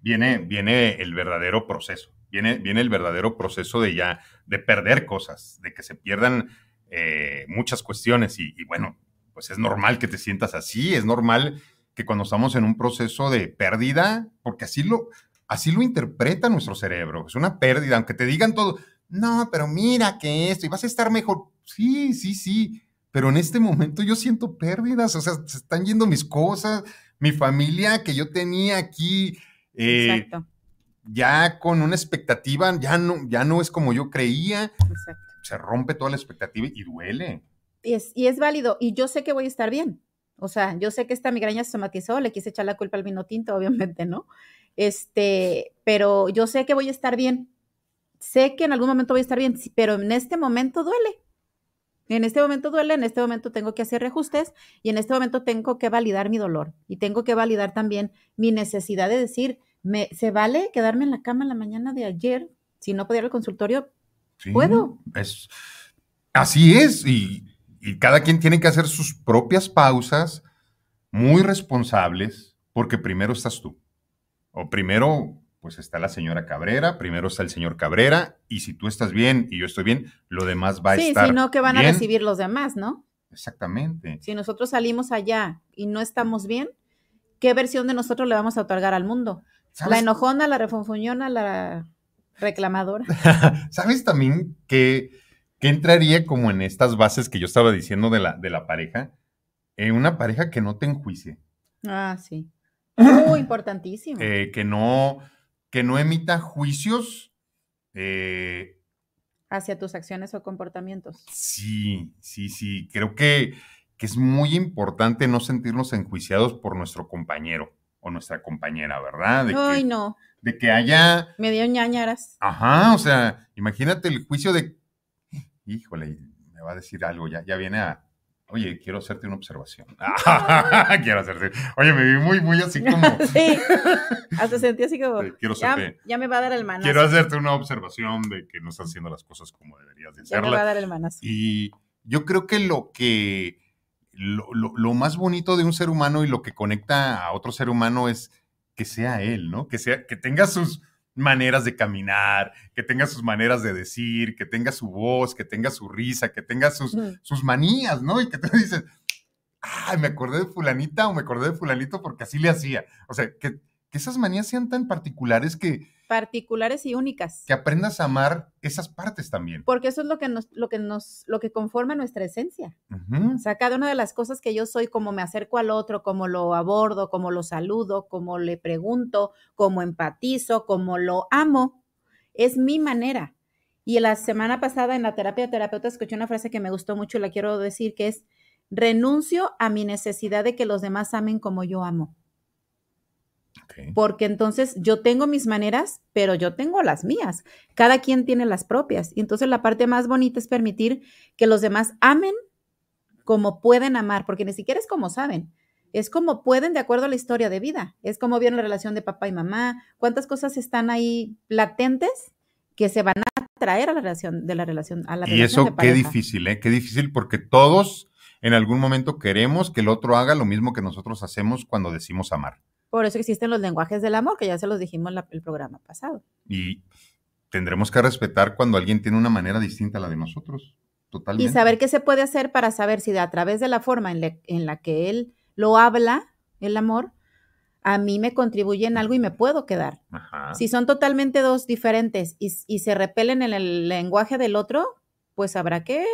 [SPEAKER 1] Viene, viene el verdadero proceso. Viene, viene, el verdadero proceso de ya de perder cosas, de que se pierdan eh, muchas cuestiones y, bueno, pues es normal que te sientas así, es normal que cuando estamos en un proceso de pérdida, porque así lo, así lo interpreta nuestro cerebro, es una pérdida, aunque te digan todo, no, pero mira que esto, y vas a estar mejor, sí, sí, sí, pero en este momento yo siento pérdidas, o sea, se están yendo mis cosas, mi familia que yo tenía aquí, eh, Exacto ya con una expectativa, ya no, ya no es como yo creía. Se rompe toda la expectativa y duele.
[SPEAKER 2] Y es, y es válido. Y yo sé que voy a estar bien. O sea, yo sé que esta migraña se somatizó, le quise echar la culpa al vino tinto, obviamente, ¿no? Este, pero yo sé que voy a estar bien. Sé que en algún momento voy a estar bien, pero en este momento duele. En este momento duele, en este momento tengo que hacer reajustes y en este momento tengo que validar mi dolor y tengo que validar también mi necesidad de decir, me, ¿se vale quedarme en la cama la mañana de ayer? Si no podía ir al consultorio,
[SPEAKER 1] puedo. Es, así es, y, cada quien tiene que hacer sus propias pausas, muy responsables, porque primero estás tú. O primero, pues está la señora Cabrera, primero está el señor Cabrera, y si tú estás bien y yo estoy bien, lo demás va a estar. Sí, sino que van a recibir
[SPEAKER 2] los demás, ¿no?
[SPEAKER 1] Exactamente.
[SPEAKER 2] Si nosotros salimos allá y no estamos bien, ¿qué versión de nosotros le vamos a otorgar al mundo? La enojona, la refunfuñona, la reclamadora.
[SPEAKER 1] ¿Sabes también que, que, entraría como en estas bases que yo estaba diciendo de la, de la pareja? en eh, una pareja que no te enjuice.
[SPEAKER 2] Ah, sí. Muy importantísimo.
[SPEAKER 1] Eh, que, no, que no emita juicios. Eh,
[SPEAKER 2] hacia tus acciones o comportamientos.
[SPEAKER 1] Sí, sí, sí. Creo que, que es muy importante no sentirnos enjuiciados por nuestro compañero o nuestra compañera, ¿verdad? De Ay, que, no. De que haya...
[SPEAKER 2] Me dio ñañaras.
[SPEAKER 1] Ajá, o sea, imagínate el juicio de... Híjole, me va a decir algo, ya, ya viene a... Oye, quiero hacerte una observación. quiero hacerte. Oye, me vi muy, muy así como.
[SPEAKER 2] sí. Hasta sentí así como. Quiero ya, me va a dar el manazo. Quiero hacerte
[SPEAKER 1] una observación de que no estás haciendo las cosas como deberías de hacerlas. Ya me va a dar el manazo. Y yo creo que lo que lo, más bonito de un ser humano y lo que conecta a otro ser humano es que sea él, ¿no? Que, sea, que tenga sus maneras de caminar, que tenga sus maneras de decir, que tenga su voz, que tenga su risa, que tenga sus, sus manías, ¿no? Y que tú dices, ay, me acordé de fulanita o me acordé de fulanito porque así le hacía. O sea, que, que esas manías sean tan particulares que,
[SPEAKER 2] particulares y únicas. Que aprendas a amar
[SPEAKER 1] esas partes también.
[SPEAKER 2] Porque eso es lo que nos, lo que nos, lo que conforma nuestra esencia. O sea, cada una de las cosas que yo soy, como me acerco al otro, como lo abordo, como lo saludo, como le pregunto, como empatizo, como lo amo, es mi manera. Y la semana pasada en la terapia de terapeuta escuché una frase que me gustó mucho y la quiero decir, que es, renuncio a mi necesidad de que los demás amen como yo amo. Porque entonces yo tengo mis maneras, pero yo tengo las mías. Cada quien tiene las propias. Y entonces la parte más bonita es permitir que los demás amen como pueden amar, porque ni siquiera es como saben. Es como pueden de acuerdo a la historia de vida. Es como viene la relación de papá y mamá. Cuántas cosas están ahí latentes que se van a traer a la relación de la relación a la y eso qué
[SPEAKER 1] difícil ¿eh? qué difícil porque todos en algún momento queremos que el otro haga lo mismo que nosotros hacemos cuando decimos amar
[SPEAKER 2] por eso existen los lenguajes del amor, que ya se los dijimos en el programa pasado.
[SPEAKER 1] Y tendremos que respetar cuando alguien tiene una manera distinta a la de nosotros. Totalmente. Y saber
[SPEAKER 2] qué se puede hacer para saber si a través de la forma en, la que él lo habla, el amor, a mí me contribuye en algo y me puedo quedar. Si son totalmente dos diferentes y, y se repelen en el lenguaje del otro, pues habrá que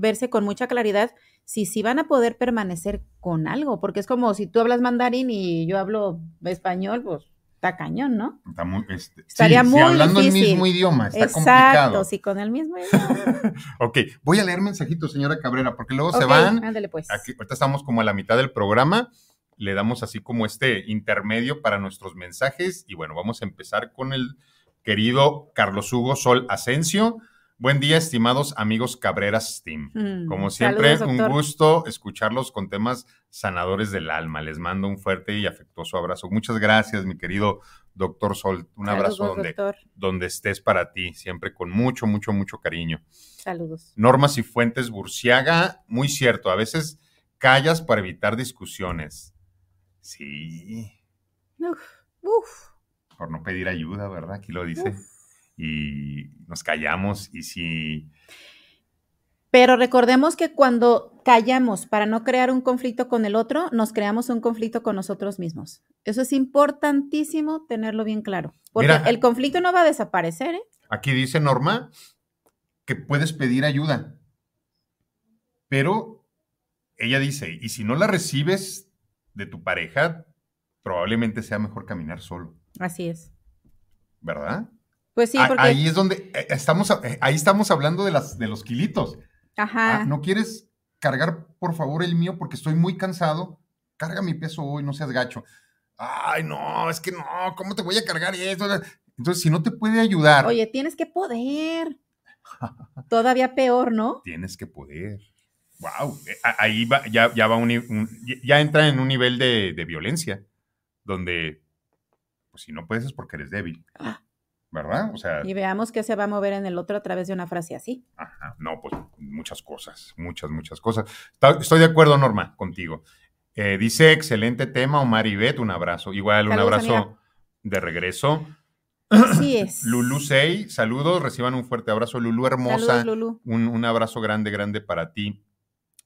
[SPEAKER 2] verse con mucha claridad si sí si van a poder permanecer con algo, porque es como si tú hablas mandarín y yo hablo español, pues está cañón, ¿no?
[SPEAKER 1] Está muy, este, si hablando el mismo idioma, Exacto,
[SPEAKER 2] sí, con el mismo idioma.
[SPEAKER 1] ok, voy a leer mensajitos, señora Cabrera, porque luego se van. Ándale pues. Aquí, ahorita estamos como a la mitad del programa. Le damos así como este intermedio para nuestros mensajes. Y bueno, vamos a empezar con el querido Carlos Hugo Sol Asensio. Buen día, estimados amigos Cabreras Team. Hmm, Como siempre, un gusto escucharlos con temas sanadores del alma. Les mando un fuerte y afectuoso abrazo. Muchas gracias, mi querido doctor Sol. Un abrazo donde, donde estés para ti, siempre con mucho, mucho, mucho cariño.
[SPEAKER 2] Saludos.
[SPEAKER 1] Normas y Fuentes Burciaga, muy cierto, a veces callas para evitar discusiones. Sí. Por no pedir ayuda, ¿verdad? Aquí lo dice y nos callamos y si...
[SPEAKER 2] Pero recordemos que cuando callamos para no crear un conflicto con el otro, nos creamos un conflicto con nosotros mismos. Eso es importantísimo tenerlo bien claro, porque el conflicto no va a desaparecer. ¿eh?
[SPEAKER 1] Aquí dice Norma que puedes pedir ayuda, pero ella dice, y si no la recibes de tu pareja, probablemente sea mejor caminar solo. Así es. ¿Verdad?
[SPEAKER 2] Pues sí, porque... Ahí es
[SPEAKER 1] donde eh, estamos, eh, ahí estamos hablando de, las, de los kilitos. Ajá. Ah, ¿No quieres cargar, por favor, el mío porque estoy muy cansado? Carga mi peso hoy, no seas gacho. Ay, no, es que no, ¿cómo te voy a cargar eso? Entonces, si no te puede ayudar. Oye,
[SPEAKER 2] tienes que poder. Todavía peor, ¿no?
[SPEAKER 1] Tienes que poder. Wow, eh, ahí va, ya, va un, ya entra en un nivel de, violencia, donde pues, si no puedes es porque eres débil. Ah. ¿verdad? sea, y
[SPEAKER 2] veamos qué se va a mover en el otro a través de una frase así.
[SPEAKER 1] Ajá, no, pues muchas cosas, muchas, muchas cosas. Estoy de acuerdo, Norma, contigo. Eh, dice, excelente tema, Omar y Beth, un abrazo. Igual, un abrazo de regreso.
[SPEAKER 2] Así es.
[SPEAKER 1] Lulu Sey, saludos, reciban un fuerte abrazo. Lulu hermosa, Un, abrazo grande, grande para ti.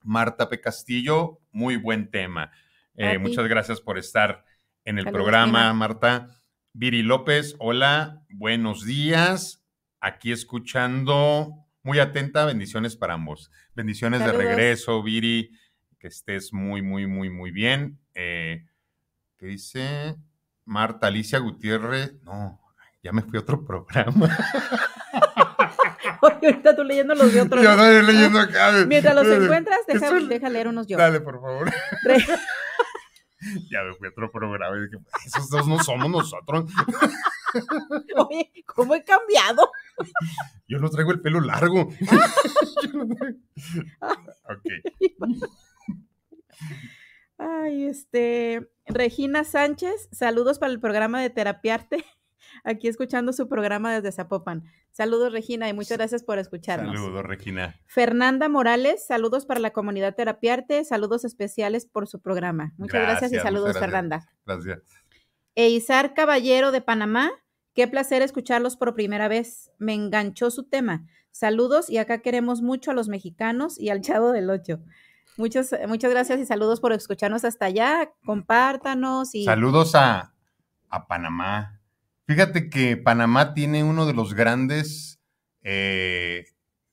[SPEAKER 1] Marta P. Castillo, muy buen tema. Eh, muchas gracias por estar en el programa, Marta. Viri López, hola, buenos días. Aquí escuchando, muy atenta, bendiciones para ambos. Bendiciones de regreso, Viri, que estés muy, muy, muy, muy bien. Eh, ¿Qué dice? Marta Alicia Gutiérrez, no, ya me fui a otro programa.
[SPEAKER 2] Oye, ahorita tú leyendo los de otro. Yo no leyendo acá. Mientras los encuentras, deja, leer unos yo. Dale, por favor.
[SPEAKER 1] ya me fui a otro programa y dije, pues, esos dos no somos nosotros.
[SPEAKER 2] Oye, ¿cómo he cambiado?
[SPEAKER 1] Yo no traigo el pelo largo. ok.
[SPEAKER 2] Ay, este. Regina Sánchez, saludos para el programa de Terapiarte aquí escuchando su programa desde Zapopan. Saludos, Regina, y muchas gracias por escucharnos. Saludos, Regina. Fernanda Morales, saludos para la comunidad Terapiarte, saludos especiales por su programa. Muchas gracias, y saludos, Fernanda. Gracias. Eizar Caballero de Panamá, qué placer escucharlos por primera vez. Me enganchó su tema. Saludos y acá queremos mucho a los mexicanos y al Chavo del Ocho. Muchas, muchas gracias y saludos por escucharnos hasta allá. Compártanos y. Saludos
[SPEAKER 1] a, a Panamá, Fíjate que Panamá tiene uno de los grandes, eh,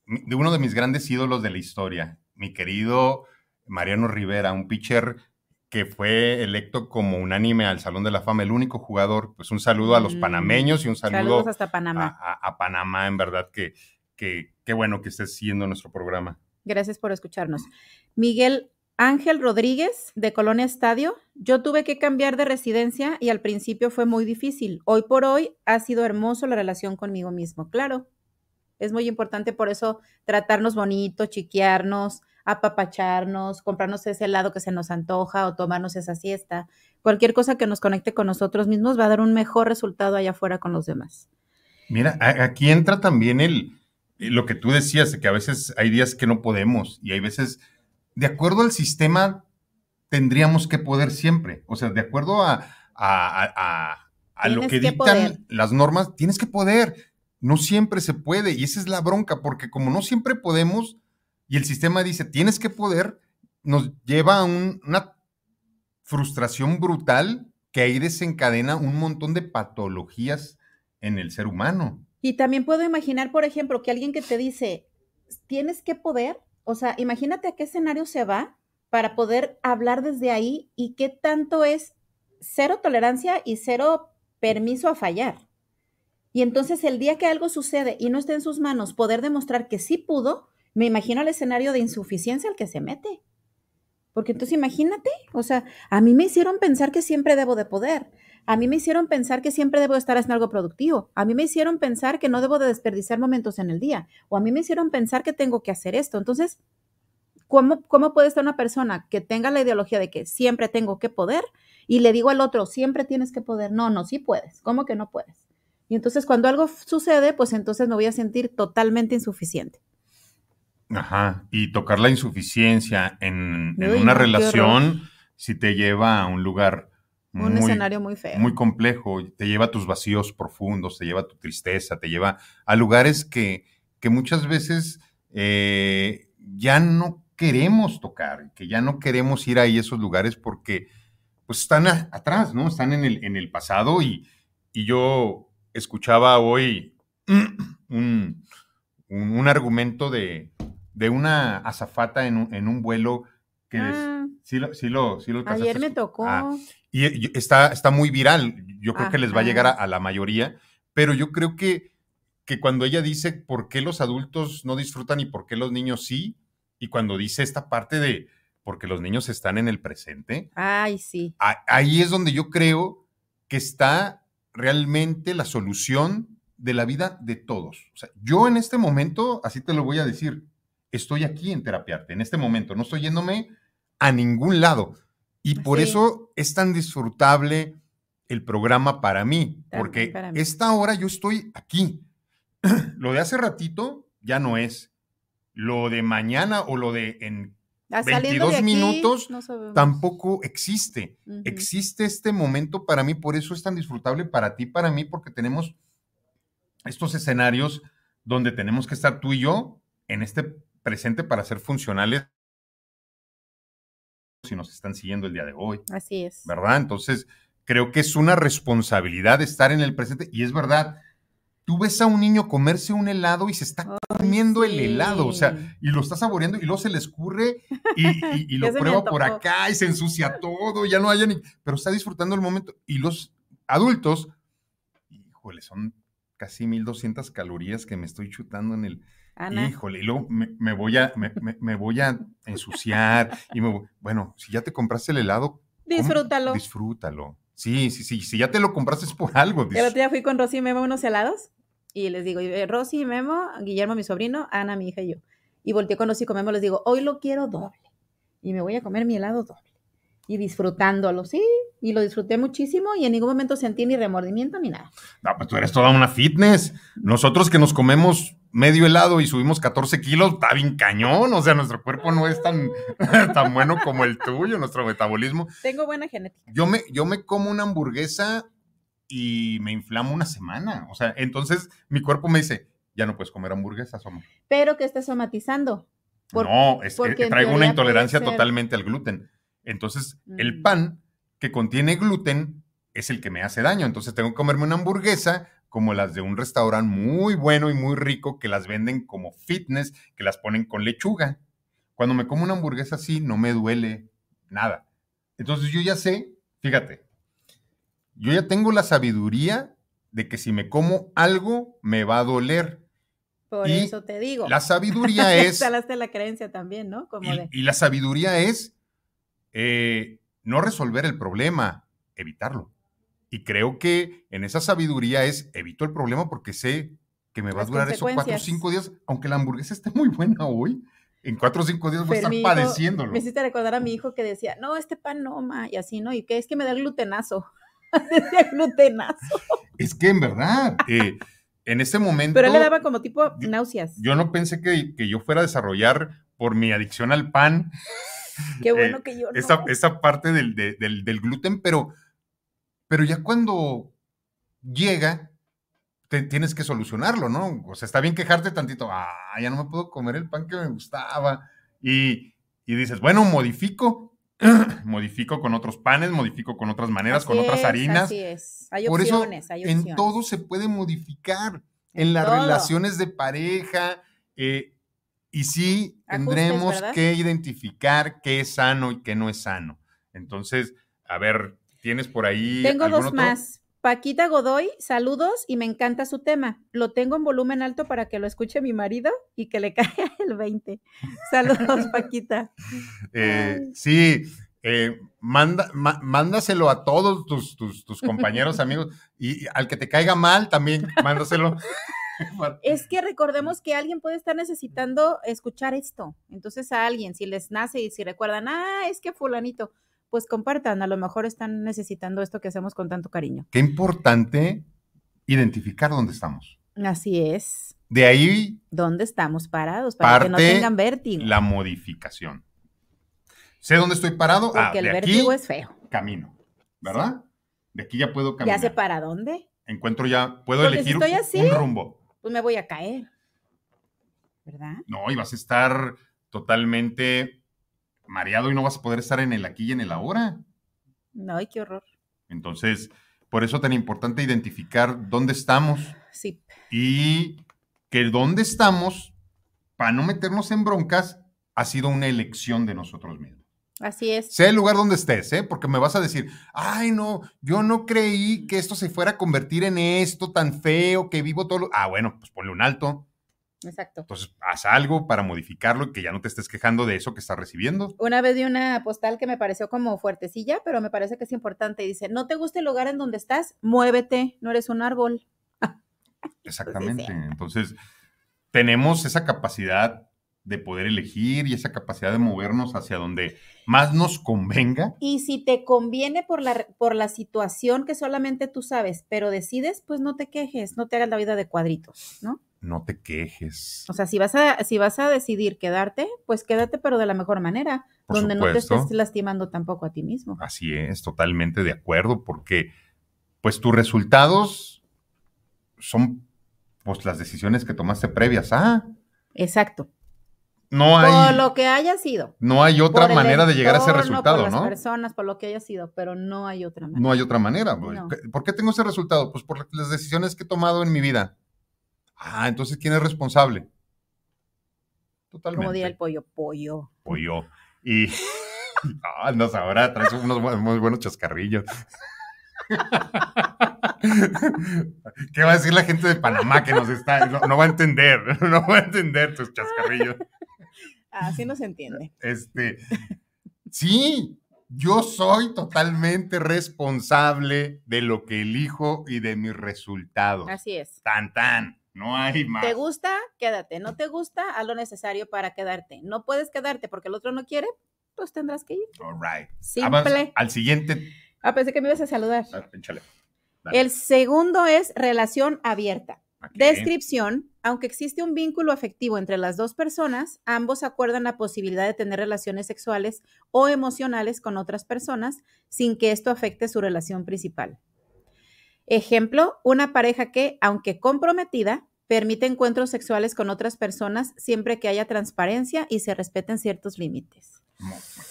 [SPEAKER 1] de uno de mis grandes ídolos de la historia, mi querido Mariano Rivera, un pitcher que fue electo como unánime al Salón de la Fama, el único jugador. Pues un saludo a los mm, panameños y un saludo hasta Panamá. A, Panamá, en verdad, que qué bueno que estés siendo nuestro programa.
[SPEAKER 2] Gracias por escucharnos. Miguel Ángel Rodríguez, de Colonia Estadio. Yo tuve que cambiar de residencia y al principio fue muy difícil. Hoy por hoy ha sido hermoso la relación conmigo mismo. Claro, es muy importante por eso tratarnos bonito, chiquearnos, apapacharnos, comprarnos ese helado que se nos antoja o tomarnos esa siesta. Cualquier cosa que nos conecte con nosotros mismos va a dar un mejor resultado allá afuera con los demás.
[SPEAKER 1] Mira, aquí entra también el, lo que tú decías, que a veces hay días que no podemos y hay veces de acuerdo al sistema tendríamos que poder siempre. O sea, de acuerdo a, a, lo que dictan las normas, tienes que poder. No siempre se puede y esa es la bronca, porque como no siempre podemos y el sistema dice tienes que poder, nos lleva a una frustración brutal que ahí desencadena un montón de patologías en el ser humano.
[SPEAKER 2] Y también puedo imaginar, por ejemplo, que alguien que te dice tienes que poder, o sea, imagínate a qué escenario se va para poder hablar desde ahí y qué tanto es cero tolerancia y cero permiso a fallar. Y entonces el día que algo sucede y no esté en sus manos poder demostrar que sí pudo, me imagino el escenario de insuficiencia al que se mete. Porque entonces imagínate, o sea, a mí me hicieron pensar que siempre debo de poder. A mí me hicieron pensar que siempre debo estar haciendo algo productivo. A mí me hicieron pensar que no debo de desperdiciar momentos en el día. O a mí me hicieron pensar que tengo que hacer esto. Entonces, ¿cómo, cómo puede estar una persona que tenga la ideología de que siempre tengo que poder y le digo al otro, siempre tienes que poder? No, no, sí puedes. ¿Cómo que no puedes? Y entonces cuando algo sucede, pues entonces me voy a sentir totalmente insuficiente.
[SPEAKER 1] Ajá, y tocar la insuficiencia en, una relación si te lleva a un lugar un escenario muy feo. Muy complejo, te lleva a tus vacíos profundos, te lleva a tu tristeza, te lleva a lugares que, que muchas veces eh, ya no queremos tocar, que ya no queremos ir ahí a esos lugares porque pues están atrás, ¿no? Están en el, en el pasado y, yo escuchaba hoy un, argumento de, una azafata en un, vuelo que, es. Sí lo, sí lo, sí lo Ayer me
[SPEAKER 2] ah, tocó.
[SPEAKER 1] y, está, está muy viral. Yo creo que les va a llegar a, la mayoría, pero yo creo que, que cuando ella dice por qué los adultos no disfrutan y por qué los niños sí, y cuando dice esta parte de porque los niños están en el presente.
[SPEAKER 2] Ay, sí.
[SPEAKER 1] ahí es donde yo creo que está realmente la solución de la vida de todos. yo en este momento, así te lo voy a decir, estoy aquí en terapiarte, en este momento, no estoy yéndome a ningún lado. Y pues por eso es tan disfrutable el programa para mí, porque esta hora yo estoy aquí. Lo de hace ratito ya no es. Lo de mañana o lo de en 22 minutos tampoco existe. Existe este momento para mí, por eso es tan disfrutable para ti, para mí, porque tenemos estos escenarios donde tenemos que estar tú y yo en este presente para ser funcionales si nos están siguiendo el día de hoy. Así es. ¿Verdad? Entonces, creo que es una responsabilidad estar en el presente. Y es verdad, tú ves a un niño comerse un helado y se está comiendo el helado, o sea, y lo está saboreando y luego se le escurre y, lo prueba por acá y se ensucia todo, ya no hay ni... Pero está disfrutando el momento. Y los adultos, híjole, son casi 1200 calorías que me estoy chutando en el Híjole, y luego me, voy, a, me, voy a ensuciar. y me bueno, si ya te compraste el helado,
[SPEAKER 2] disfrútalo.
[SPEAKER 1] Disfrútalo. Sí, sí, sí. Si ya te lo compraste es por algo. El otro
[SPEAKER 2] día fui con Rosy y Memo unos helados y les digo, eh, Rosy y Memo, Guillermo, mi sobrino, Ana, mi hija y yo. Y volteé con Rosy y con les digo, hoy lo quiero doble y me voy a comer mi helado doble. Y disfrutándolo, sí, y lo disfruté muchísimo y en ningún momento sentí ni remordimiento ni nada.
[SPEAKER 1] No, pues tú eres toda una fitness. Nosotros que nos comemos medio helado y subimos 14 kilos, está bien cañón. O sea, nuestro cuerpo no es tan, tan bueno como el tuyo, nuestro metabolismo.
[SPEAKER 2] Tengo buena genética.
[SPEAKER 1] Yo me, yo me como una hamburguesa y me inflamo una semana. O sea, entonces mi cuerpo me dice, ya no puedes comer hamburguesas,
[SPEAKER 2] Pero que estás somatizando. no, es que traigo una intolerancia totalmente
[SPEAKER 1] al gluten. Entonces, el mm. pan que contiene gluten es el que me hace daño. Entonces tengo que comerme una hamburguesa como las de un restaurante muy bueno y muy rico que las venden como fitness, que las ponen con lechuga. Cuando me como una hamburguesa así, no me duele nada. Entonces yo ya sé, fíjate, yo ya tengo la sabiduría de que si me como algo, me va a doler.
[SPEAKER 2] Por eso te digo. La sabiduría es. instalaste la creencia también, ¿no?
[SPEAKER 1] y, la sabiduría es eh, no resolver el problema, evitarlo. Y creo que en esa sabiduría es evito el problema porque sé que me va a durar esos cuatro o cinco días, aunque la hamburguesa esté muy buena hoy. En cuatro o cinco días voy a estar padeciéndolo. Me hiciste
[SPEAKER 2] recordar a mi hijo que decía, no, este pan no, ma, y así, ¿no? Y que es que me da glutenazo. Decía glutenazo.
[SPEAKER 1] Es que en verdad, eh, en ese momento. Pero él le daba
[SPEAKER 2] como tipo náuseas.
[SPEAKER 1] Yo no pensé que, yo fuera a desarrollar por mi adicción al pan.
[SPEAKER 2] Qué eh, bueno que yo. Esa,
[SPEAKER 1] parte del, del gluten, pero pero ya cuando llega, tienes que solucionarlo, ¿no? O sea, está bien quejarte tantito, ah, ya no me puedo comer el pan que me gustaba. Y, dices, bueno, modifico, modifico con otros panes, modifico con otras maneras, con otras harinas. Así
[SPEAKER 2] es, hay opciones, hay opciones. En todo
[SPEAKER 1] se puede modificar, en, las relaciones de pareja, eh, y sí tendremos que identificar qué es sano y qué no es sano. Entonces, a ver, ¿Tienes por ahí? Tengo dos más.
[SPEAKER 2] Paquita Godoy, saludos y me encanta su tema. Lo tengo en volumen alto para que lo escuche mi marido y que le caiga el 20. Saludos, Paquita.
[SPEAKER 1] Eh, sí, eh, mándaselo a todos tus, tus, tus, compañeros, amigos, y al que te caiga mal también, mándaselo.
[SPEAKER 2] es que recordemos que alguien puede estar necesitando escuchar esto. Entonces a alguien, si les nace y si recuerdan, ah, es que fulanito pues compartan, a lo mejor están necesitando esto que hacemos con tanto cariño.
[SPEAKER 1] Qué importante identificar dónde estamos.
[SPEAKER 2] Así es. De ahí. ¿Dónde estamos parados? Para que no tengan vértigo.
[SPEAKER 1] La modificación. Sé dónde estoy parado. Ah, Porque el vértigo es feo. Camino, ¿verdad? De aquí ya puedo caminar. ¿Ya sé
[SPEAKER 2] para dónde?
[SPEAKER 1] Encuentro ya, puedo elegir un rumbo.
[SPEAKER 2] Pues me voy a caer, ¿verdad?
[SPEAKER 1] No, y vas a estar totalmente mareado y no vas a poder estar en el aquí y en el ahora.
[SPEAKER 2] No, ay, qué horror.
[SPEAKER 1] Entonces, por eso tan importante identificar dónde estamos. Sí. Y que dónde estamos, para no meternos en broncas, ha sido una elección de nosotros mismos. Así es. Sé el lugar donde estés, ¿eh? Porque me vas a decir, ay, no, yo no creí que esto se fuera a convertir en esto tan feo que vivo todo. Ah, bueno, pues ponle un alto. Exacto. Entonces, haz algo para modificarlo y que ya no te estés quejando de eso que estás recibiendo.
[SPEAKER 2] Una vez vi una postal que me pareció como fuertecilla, pero me parece que es importante. Dice, no te gusta el lugar en donde estás, muévete, no eres un árbol.
[SPEAKER 1] Exactamente. Entonces, tenemos esa capacidad de poder elegir y esa capacidad de movernos hacia donde más nos convenga.
[SPEAKER 2] Y si te conviene por la, por la situación que solamente tú sabes, pero decides, pues no te quejes, no te hagas la vida de
[SPEAKER 1] cuadritos, ¿no? no te quejes. O
[SPEAKER 2] sea, si vas a, si vas a decidir quedarte, pues quédate, pero de la mejor manera, donde no te estés lastimando tampoco a ti mismo. Así
[SPEAKER 1] es, totalmente de acuerdo, porque pues tus resultados son pues las decisiones que tomaste previas Ah. Exacto. No hay. Por
[SPEAKER 2] lo que haya sido.
[SPEAKER 1] No hay otra manera de llegar a ese resultado, por las ¿no?
[SPEAKER 2] personas, por lo que haya sido, pero no hay otra manera. No
[SPEAKER 1] hay otra manera. ¿Por qué tengo ese resultado? Pues por las decisiones que he tomado en mi vida. Ah, entonces, ¿quién es responsable? Totalmente. Como diría
[SPEAKER 2] el pollo, pollo.
[SPEAKER 1] Pollo. Y ah, no, no sabrá, traes unos muy buenos chascarrillos. ¿Qué va a decir la gente de Panamá que nos está? No, va a entender, no va a entender tus chascarrillos.
[SPEAKER 2] Así no se entiende.
[SPEAKER 1] Este, sí, yo soy totalmente responsable de lo que elijo y de mis resultados. Así es. Tan, tan. No hay más. ¿Te
[SPEAKER 2] gusta? Quédate. ¿No te gusta? Haz lo necesario para quedarte. No puedes quedarte porque el otro no quiere, pues tendrás que ir. All right. Simple.
[SPEAKER 1] al siguiente.
[SPEAKER 2] Ah, pensé que me ibas a saludar.
[SPEAKER 1] Ah, el
[SPEAKER 2] segundo es relación abierta. Descripción. Aunque existe un vínculo afectivo entre las dos personas, ambos acuerdan la posibilidad de tener relaciones sexuales o emocionales con otras personas sin que esto afecte su relación principal. Ejemplo, una pareja que, aunque comprometida, permite encuentros sexuales con otras personas siempre que haya transparencia y se respeten ciertos límites.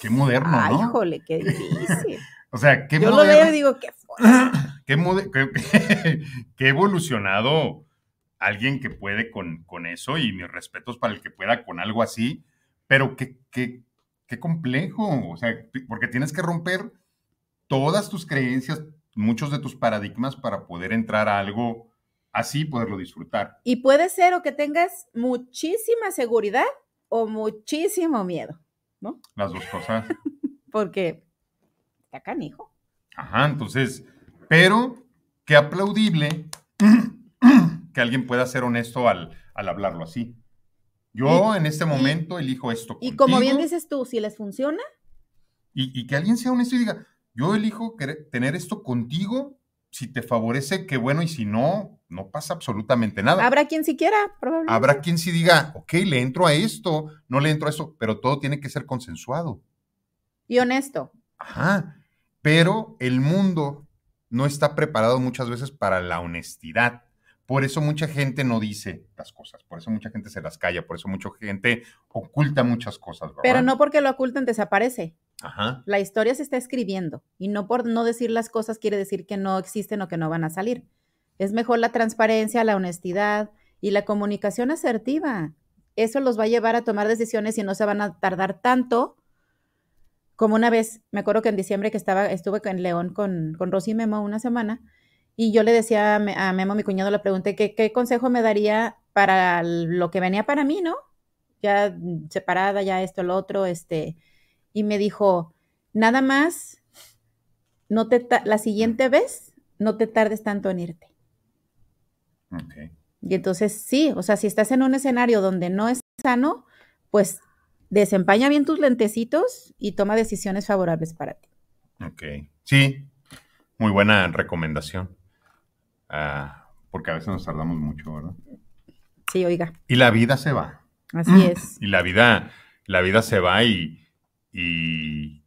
[SPEAKER 1] Qué moderno, Ay, ¿no?
[SPEAKER 2] qué difícil.
[SPEAKER 1] o sea, qué Yo lo veo y digo, qué qué, qué, evolucionado alguien que puede con, con, eso y mis respetos para el que pueda con algo así, pero qué, qué, qué complejo, o sea, porque tienes que romper todas tus creencias muchos de tus paradigmas para poder entrar a algo así, poderlo disfrutar.
[SPEAKER 2] Y puede ser o que tengas muchísima seguridad o muchísimo miedo, ¿no?
[SPEAKER 1] Las dos cosas.
[SPEAKER 2] Porque está canijo.
[SPEAKER 1] Ajá, entonces, pero qué aplaudible que alguien pueda ser honesto al, hablarlo así. Yo en este momento elijo esto. y como bien dices
[SPEAKER 2] tú, si les funciona.
[SPEAKER 1] Y, y que alguien sea honesto y diga, yo elijo tener esto contigo, si te favorece, qué bueno, y si no, no pasa absolutamente nada. Habrá
[SPEAKER 2] quien siquiera quiera, probablemente.
[SPEAKER 1] Habrá quien sí diga, ok, le entro a esto, no le entro a eso, pero todo tiene que ser consensuado.
[SPEAKER 2] Y honesto.
[SPEAKER 1] Ajá, pero el mundo no está preparado muchas veces para la honestidad. Por eso mucha gente no dice las cosas, por eso mucha gente se las calla, por eso mucha gente oculta muchas cosas. Pero no
[SPEAKER 2] porque lo oculten desaparece. La historia se está escribiendo y no por no decir las cosas quiere decir que no existen o que no van a salir. Es mejor la transparencia, la honestidad y la comunicación asertiva. Eso los va a llevar a tomar decisiones y no se van a tardar tanto como una vez, me acuerdo que en diciembre que estaba, estuve en León con, con Rosy y Memo una semana y yo le decía a Memo, mi cuñado, le pregunté qué consejo me daría para lo que venía para mí, ¿no? Ya separada, ya esto, lo otro, este, y me dijo, nada más, no te la siguiente vez, no te tardes tanto en irte. Okay. Y entonces sí, o sea, si estás en un escenario donde no es sano, pues desempaña bien tus lentecitos y toma decisiones favorables para ti.
[SPEAKER 1] Ok, sí, muy buena recomendación. Ah, porque a veces nos tardamos mucho, ¿verdad? Sí, oiga. Y la vida se va.
[SPEAKER 2] Así es.
[SPEAKER 1] Y la vida, la vida se va y, y,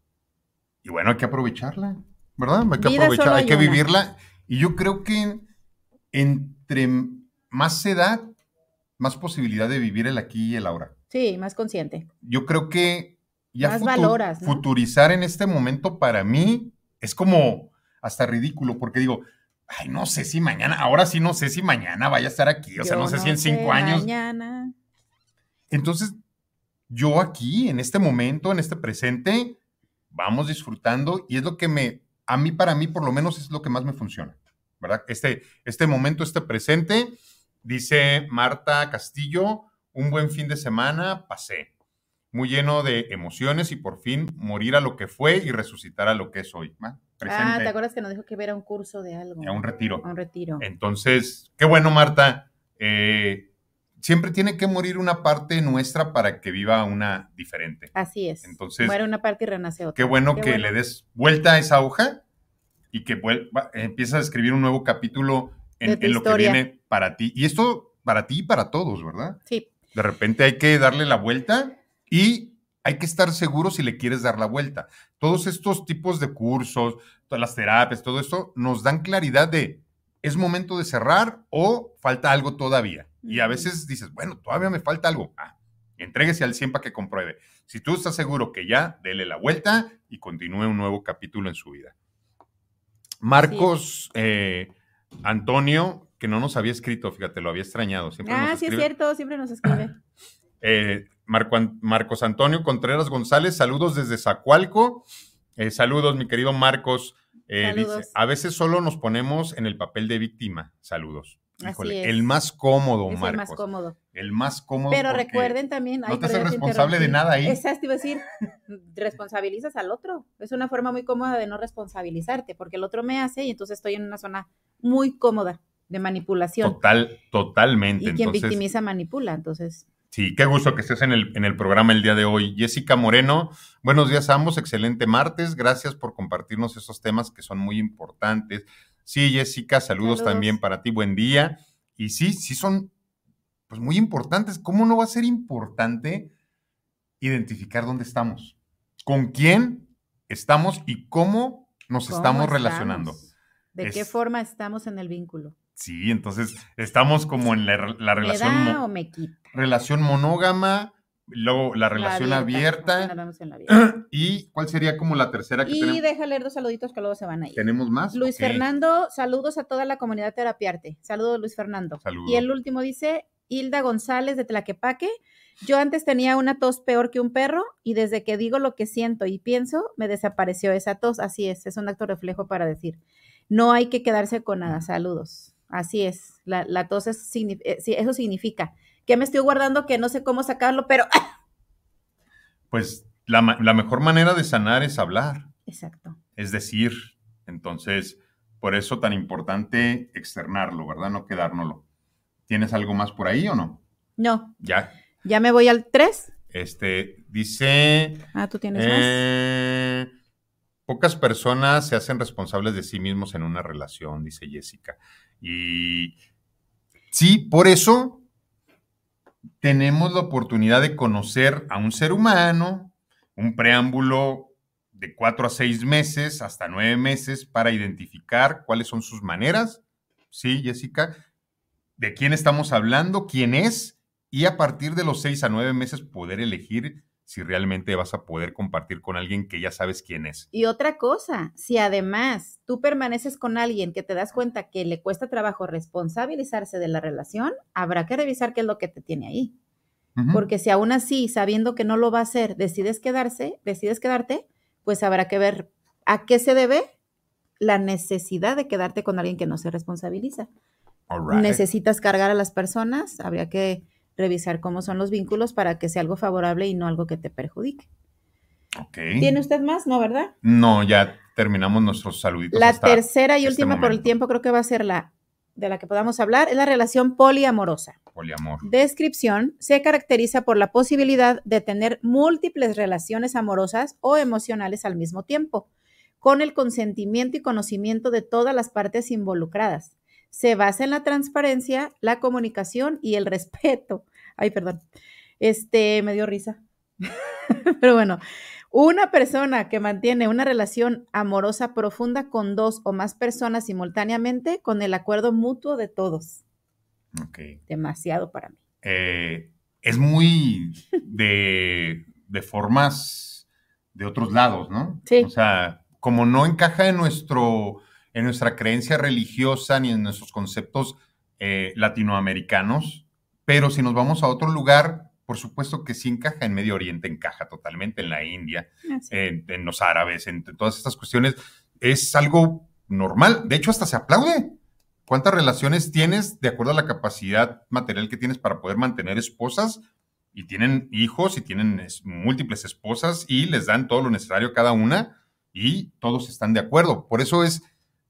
[SPEAKER 1] bueno, hay que aprovecharla, ¿verdad? Hay que aprovechar aprovecharla, hay que vivirla. Y yo creo que entre más edad, más posibilidad de vivir el aquí y el ahora.
[SPEAKER 2] Sí, más consciente.
[SPEAKER 1] Yo creo que ya más futurizar en este momento para mí es como hasta ridículo, porque digo, ay, no sé si mañana, ahora sí no sé si mañana vaya a estar aquí, o sea, no, sé si en cinco años.
[SPEAKER 2] Mañana.
[SPEAKER 1] Entonces, yo aquí, en este momento, en este presente, vamos disfrutando y es lo que me, a mí, para mí, por lo menos es lo que más me funciona, ¿verdad? Este, este momento, este presente, dice Marta Castillo, un buen fin de semana, pasé, muy lleno de emociones y por fin morir a lo que fue y resucitar a lo que es hoy. Ah, ¿te
[SPEAKER 2] acuerdas que nos dijo que era un curso de algo? A un retiro. un retiro.
[SPEAKER 1] Entonces, qué bueno, Marta. Eh, siempre tiene que morir una parte nuestra para que viva una diferente.
[SPEAKER 2] Así es. Entonces, muere una parte y renace otra. Qué bueno que le
[SPEAKER 1] des vuelta a esa hoja y que empiezas a escribir un nuevo capítulo en, en lo que viene para ti. Y esto para ti y para todos, ¿verdad? Sí. De repente hay que darle la vuelta y hay que estar seguro si le quieres dar la vuelta. Todos estos tipos de cursos, todas las terapias, todo esto nos dan claridad de es momento de cerrar o falta algo todavía. Y a veces dices, bueno, todavía me falta algo. Ah, entréguese al 100 para que compruebe. Si tú estás seguro que ya, dele la vuelta y continúe un nuevo capítulo en su vida. Marcos eh, Antonio, que no nos había escrito, fíjate, lo había extrañado. Siempre ah, sí, es cierto,
[SPEAKER 2] siempre nos escribe.
[SPEAKER 1] Eh, Marcos Antonio Contreras González, saludos desde Zacualco. Eh, saludos, mi querido Marcos. dice, a veces solo nos ponemos en el papel de víctima. Saludos el más cómodo, es El más cómodo. El más cómodo. Pero recuerden
[SPEAKER 2] también. No te haces responsable de nada ahí. Exacto, iba a decir, responsabilizas al otro. Es una forma muy cómoda de no responsabilizarte, porque el otro me hace y entonces estoy en una zona muy cómoda de manipulación.
[SPEAKER 1] Total, totalmente. Y quien victimiza
[SPEAKER 2] manipula, entonces.
[SPEAKER 1] Sí, qué gusto que estés en el, en el programa el día de hoy. Jessica Moreno, buenos días a ambos, excelente martes. Gracias por compartirnos esos temas que son muy importantes. Sí, Jessica, saludos, también para ti, buen día. Y sí, sí son pues muy importantes. ¿Cómo no va a ser importante identificar dónde estamos? ¿Con quién estamos y cómo nos estamos, relacionando? ¿De qué
[SPEAKER 2] forma estamos en el vínculo?
[SPEAKER 1] Sí, entonces estamos como en la, relación. Relación monógama, Luego, la relación, abierta, ¿Y cuál sería como la tercera que y tenemos?
[SPEAKER 2] deja leer dos saluditos que luego se van a
[SPEAKER 1] ir. ¿Tenemos más? Luis Fernando,
[SPEAKER 2] saludos a toda la comunidad Terapiarte. Saludos, Luis Fernando. Y el último dice, Hilda González de Tlaquepaque. Yo antes tenía una tos peor que un perro y desde que digo lo que siento y pienso, me desapareció esa tos. Así es, es un acto reflejo para decir. No hay que quedarse con nada. Saludos. Así es, la, la tos es, eh, eso significa que me estoy guardando que no sé cómo sacarlo, pero...
[SPEAKER 1] pues la, mejor manera de sanar es hablar. Exacto. Es decir, entonces, por eso tan importante externarlo, ¿verdad? No quedárnoslo. ¿Tienes algo más por ahí o no? No. Ya.
[SPEAKER 2] Ya me voy al 3.
[SPEAKER 1] Este, dice.
[SPEAKER 2] Ah, tú tienes más.
[SPEAKER 1] Eh, pocas personas se hacen responsables de sí mismos en una relación, dice Jessica. Y sí, por eso tenemos la oportunidad de conocer a un ser humano, un preámbulo de cuatro a seis meses, hasta nueve meses, para identificar cuáles son sus maneras, ¿sí, Jessica? ¿De quién estamos hablando? ¿Quién es? Y a partir de los seis a nueve meses poder elegir si realmente vas a poder compartir con alguien que ya sabes quién es.
[SPEAKER 2] Y otra cosa, si además tú permaneces con alguien que te das cuenta que le cuesta trabajo responsabilizarse de la relación, habrá que revisar qué es lo que te tiene ahí. Porque si aún así, sabiendo que no lo va a hacer, decides quedarse, decides quedarte, pues habrá que ver a qué se debe la necesidad de quedarte con alguien que no se responsabiliza. Necesitas cargar a las personas, habría que revisar cómo son los vínculos para que sea algo favorable y no algo que te
[SPEAKER 1] perjudique. ¿Tiene
[SPEAKER 2] usted más? No, ¿verdad?
[SPEAKER 1] No, ya terminamos nuestros saluditos. La tercera y este última por el
[SPEAKER 2] tiempo creo que va a ser la de la que podamos hablar, es la relación poliamorosa. Poliamor. Descripción, se caracteriza por la posibilidad de tener múltiples relaciones amorosas o emocionales al mismo tiempo, con el consentimiento y conocimiento de todas las partes involucradas se basa en la transparencia, la comunicación y el respeto. Ay, perdón. Este, me dio risa. Pero bueno, una persona que mantiene una relación amorosa profunda con dos o más personas simultáneamente con el acuerdo mutuo de todos. Ok. Demasiado para mí.
[SPEAKER 1] Eh, es muy de, de, formas de otros lados, ¿no? Sí. O sea, como no encaja en nuestro en nuestra creencia religiosa ni en nuestros conceptos eh, latinoamericanos, pero si nos vamos a otro lugar, por supuesto que sí encaja en Medio Oriente, encaja totalmente en la India, en, los árabes, en, todas estas cuestiones. Es algo normal, de hecho hasta se aplaude. ¿Cuántas relaciones tienes de acuerdo a la capacidad material que tienes para poder mantener esposas? Y tienen hijos y tienen múltiples esposas y les dan todo lo necesario cada una y todos están de acuerdo. Por eso es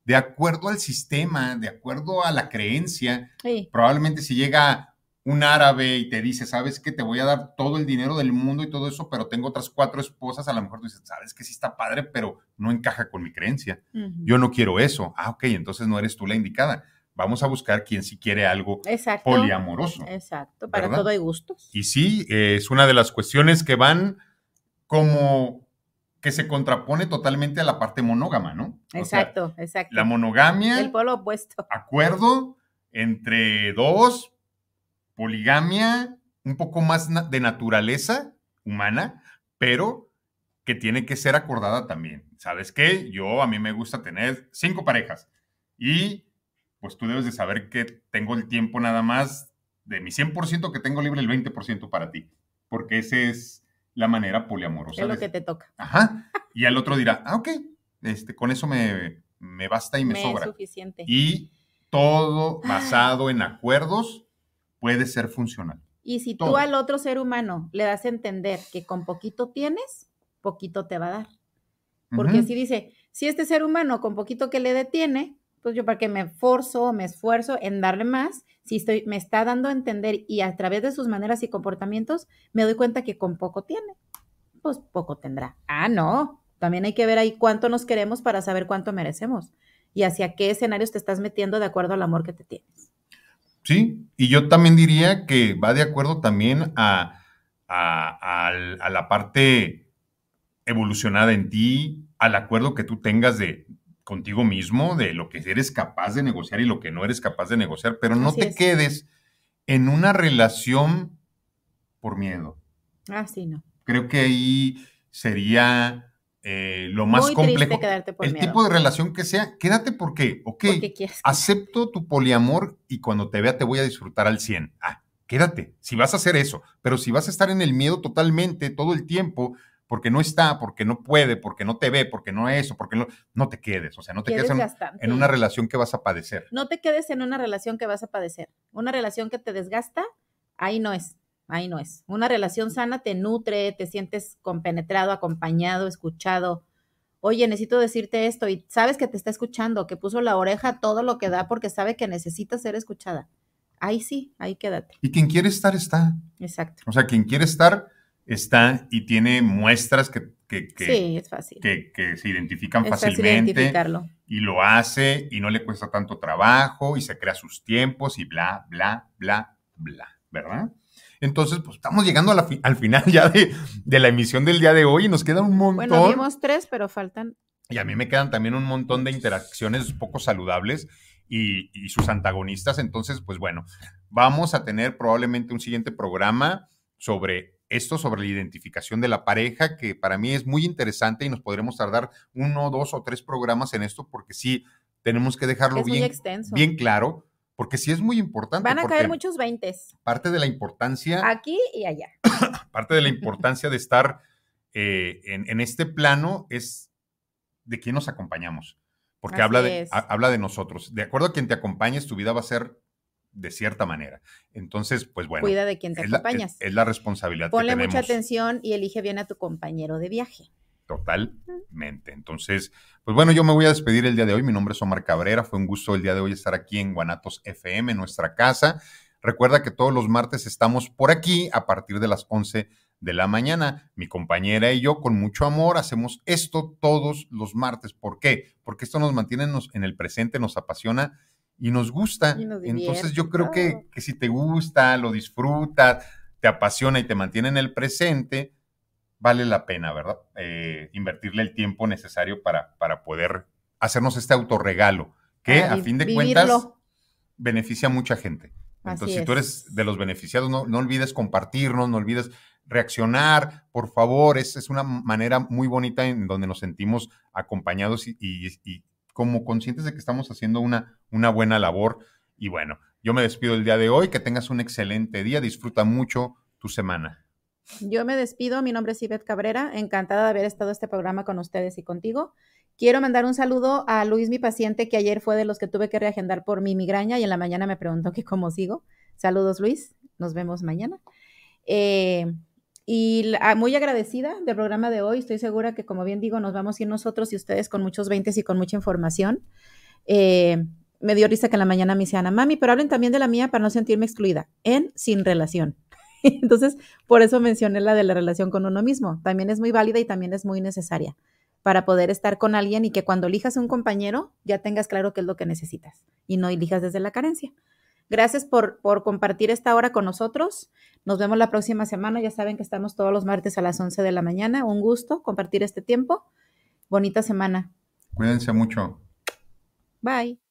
[SPEAKER 1] de acuerdo al sistema, de acuerdo a la creencia. Probablemente si llega un árabe y te dice, sabes que te voy a dar todo el dinero del mundo y todo eso, pero tengo otras cuatro esposas, a lo mejor tú dices, sabes que sí está padre, pero no encaja con mi creencia. Yo no quiero eso. Ah, ok, entonces no eres tú la indicada. Vamos a buscar quien sí quiere algo poliamoroso. Exacto, para todo hay gustos. Y sí, es una de las cuestiones que van como que se contrapone totalmente a la parte monógama, ¿no? Exacto,
[SPEAKER 2] exacto. La monogamia. El polo opuesto. Acuerdo
[SPEAKER 1] entre dos, poligamia, un poco más de naturaleza humana, pero que tiene que ser acordada también. ¿Sabes qué? Yo a mí me gusta tener cinco parejas y pues tú debes de saber que tengo el tiempo nada más de mi 100% que tengo libre el 20% para ti, porque ese es la manera poliamorosa. Es lo que
[SPEAKER 2] te toca. Ajá.
[SPEAKER 1] Y el otro dirá, ah, ok, este, con eso me, me basta y me, me sobra. Es suficiente. Y todo basado en acuerdos puede ser funcional.
[SPEAKER 2] Y si tú al otro ser humano le das a entender que con poquito tienes, poquito te va a dar. Porque si dice, si este ser humano con poquito que le detiene, pues yo para qué me esfuerzo me esfuerzo en darle más si estoy, me está dando a entender y a través de sus maneras y comportamientos me doy cuenta que con poco tiene, pues poco tendrá. Ah, no, también hay que ver ahí cuánto nos queremos para saber cuánto merecemos y hacia qué escenarios te estás metiendo de acuerdo al amor que te tienes.
[SPEAKER 1] Sí, y yo también diría que va de acuerdo también a, a la parte evolucionada en ti, al acuerdo que tú tengas de, contigo mismo de lo que eres capaz de negociar y lo que no eres capaz de negociar, pero no te quedes en una relación por miedo. Ah, sí, no. Creo que ahí sería eh, lo más complejo.
[SPEAKER 2] Por el tipo de relación
[SPEAKER 1] que sea, quédate porque, ok, acepto tu poliamor y cuando te vea te voy a disfrutar al 100. Ah, quédate, si vas a hacer eso, pero si vas a estar en el miedo totalmente todo el tiempo, porque no está, porque no puede, porque no te ve, porque no es, eso, porque no, no te quedes, o sea, no te quedes en, una relación que vas a padecer.
[SPEAKER 2] No te quedes en una relación que vas a padecer. Una relación que te desgasta, ahí no es, ahí no es. Una relación sana te nutre, te sientes compenetrado, acompañado, escuchado. Oye, necesito decirte esto y sabes que te está escuchando, que puso la oreja todo lo que da porque sabe que necesita ser escuchada. Ahí sí, ahí quédate.
[SPEAKER 1] Y quien quiere estar está. Exacto. O sea, quien quiere estar está y tiene muestras que, se identifican fácilmente y lo hace y no le cuesta tanto trabajo y se crea sus tiempos y bla, bla, bla, bla, ¿verdad? Entonces, pues estamos llegando a la al final ya de, la emisión del día de hoy y nos queda un montón. Bueno,
[SPEAKER 2] vimos tres, pero faltan.
[SPEAKER 1] Y a mí me quedan también un montón de interacciones poco saludables y, y sus antagonistas. Entonces, pues bueno, vamos a tener probablemente un siguiente programa sobre esto sobre la identificación de la pareja, que para mí es muy interesante y nos podremos tardar uno, dos o tres programas en esto, porque sí tenemos que dejarlo bien, bien claro, porque sí es muy importante. Van a caer
[SPEAKER 2] muchos veintes.
[SPEAKER 1] Parte de la importancia.
[SPEAKER 2] Aquí y allá.
[SPEAKER 1] parte de la importancia de estar eh, en, este plano es de quién nos acompañamos. Porque habla de, habla de nosotros. De acuerdo a quien te acompañes, tu vida va a ser de cierta manera. Entonces, pues bueno. Cuida de quien te es acompañas. es, la responsabilidad Ponle que mucha
[SPEAKER 2] atención y elige bien a tu compañero de viaje.
[SPEAKER 1] Totalmente. Entonces, pues bueno, yo me voy a despedir el día de hoy. Mi nombre es Omar Cabrera. Fue un gusto el día de hoy estar aquí en Guanatos FM, nuestra casa. Recuerda que todos los martes estamos por aquí a partir de las 11 de la mañana. Mi compañera y yo, con mucho amor, hacemos esto todos los martes. ¿Por qué? Porque esto nos mantiene en el presente, nos apasiona y nos gusta. Entonces yo creo que, si te gusta, lo disfrutas, te apasiona y te mantiene en el presente, vale la pena, ¿verdad? Eh, invertirle el tiempo necesario para, para poder hacernos este autorregalo, que a, fin de cuentas beneficia a mucha gente. Entonces, si tú eres de los beneficiados, no, olvides compartirnos, no olvides reaccionar, por favor, es, es una manera muy bonita en donde nos sentimos acompañados y como conscientes de que estamos haciendo una, una buena labor. Y bueno, yo me despido el día de hoy, que tengas un excelente día, disfruta mucho tu semana.
[SPEAKER 2] Yo me despido, mi nombre es Ivette Cabrera, encantada de haber estado este programa con ustedes y contigo. Quiero mandar un saludo a Luis, mi paciente, que ayer fue de los que tuve que reagendar por mi migraña y en la mañana me preguntó que cómo sigo. Saludos, Luis. Nos vemos mañana. Eh, y ah, muy agradecida del programa de hoy. Estoy segura que, como bien digo, nos vamos a ir nosotros y ustedes con muchos veintes y con mucha información. Eh, me dio risa que en la mañana me dice Ana, mami, pero hablen también de la mía para no sentirme excluida, en sin relación. Entonces, por eso mencioné la de la relación con uno mismo. También es muy válida y también es muy necesaria para poder estar con alguien y que cuando elijas un compañero ya tengas claro qué es lo que necesitas y no elijas desde la carencia. Gracias por, compartir esta hora con nosotros. Nos vemos la próxima semana. Ya saben que estamos todos los martes a las 11 de la mañana. Un gusto compartir este tiempo. Bonita semana.
[SPEAKER 1] Cuídense mucho.
[SPEAKER 2] Bye.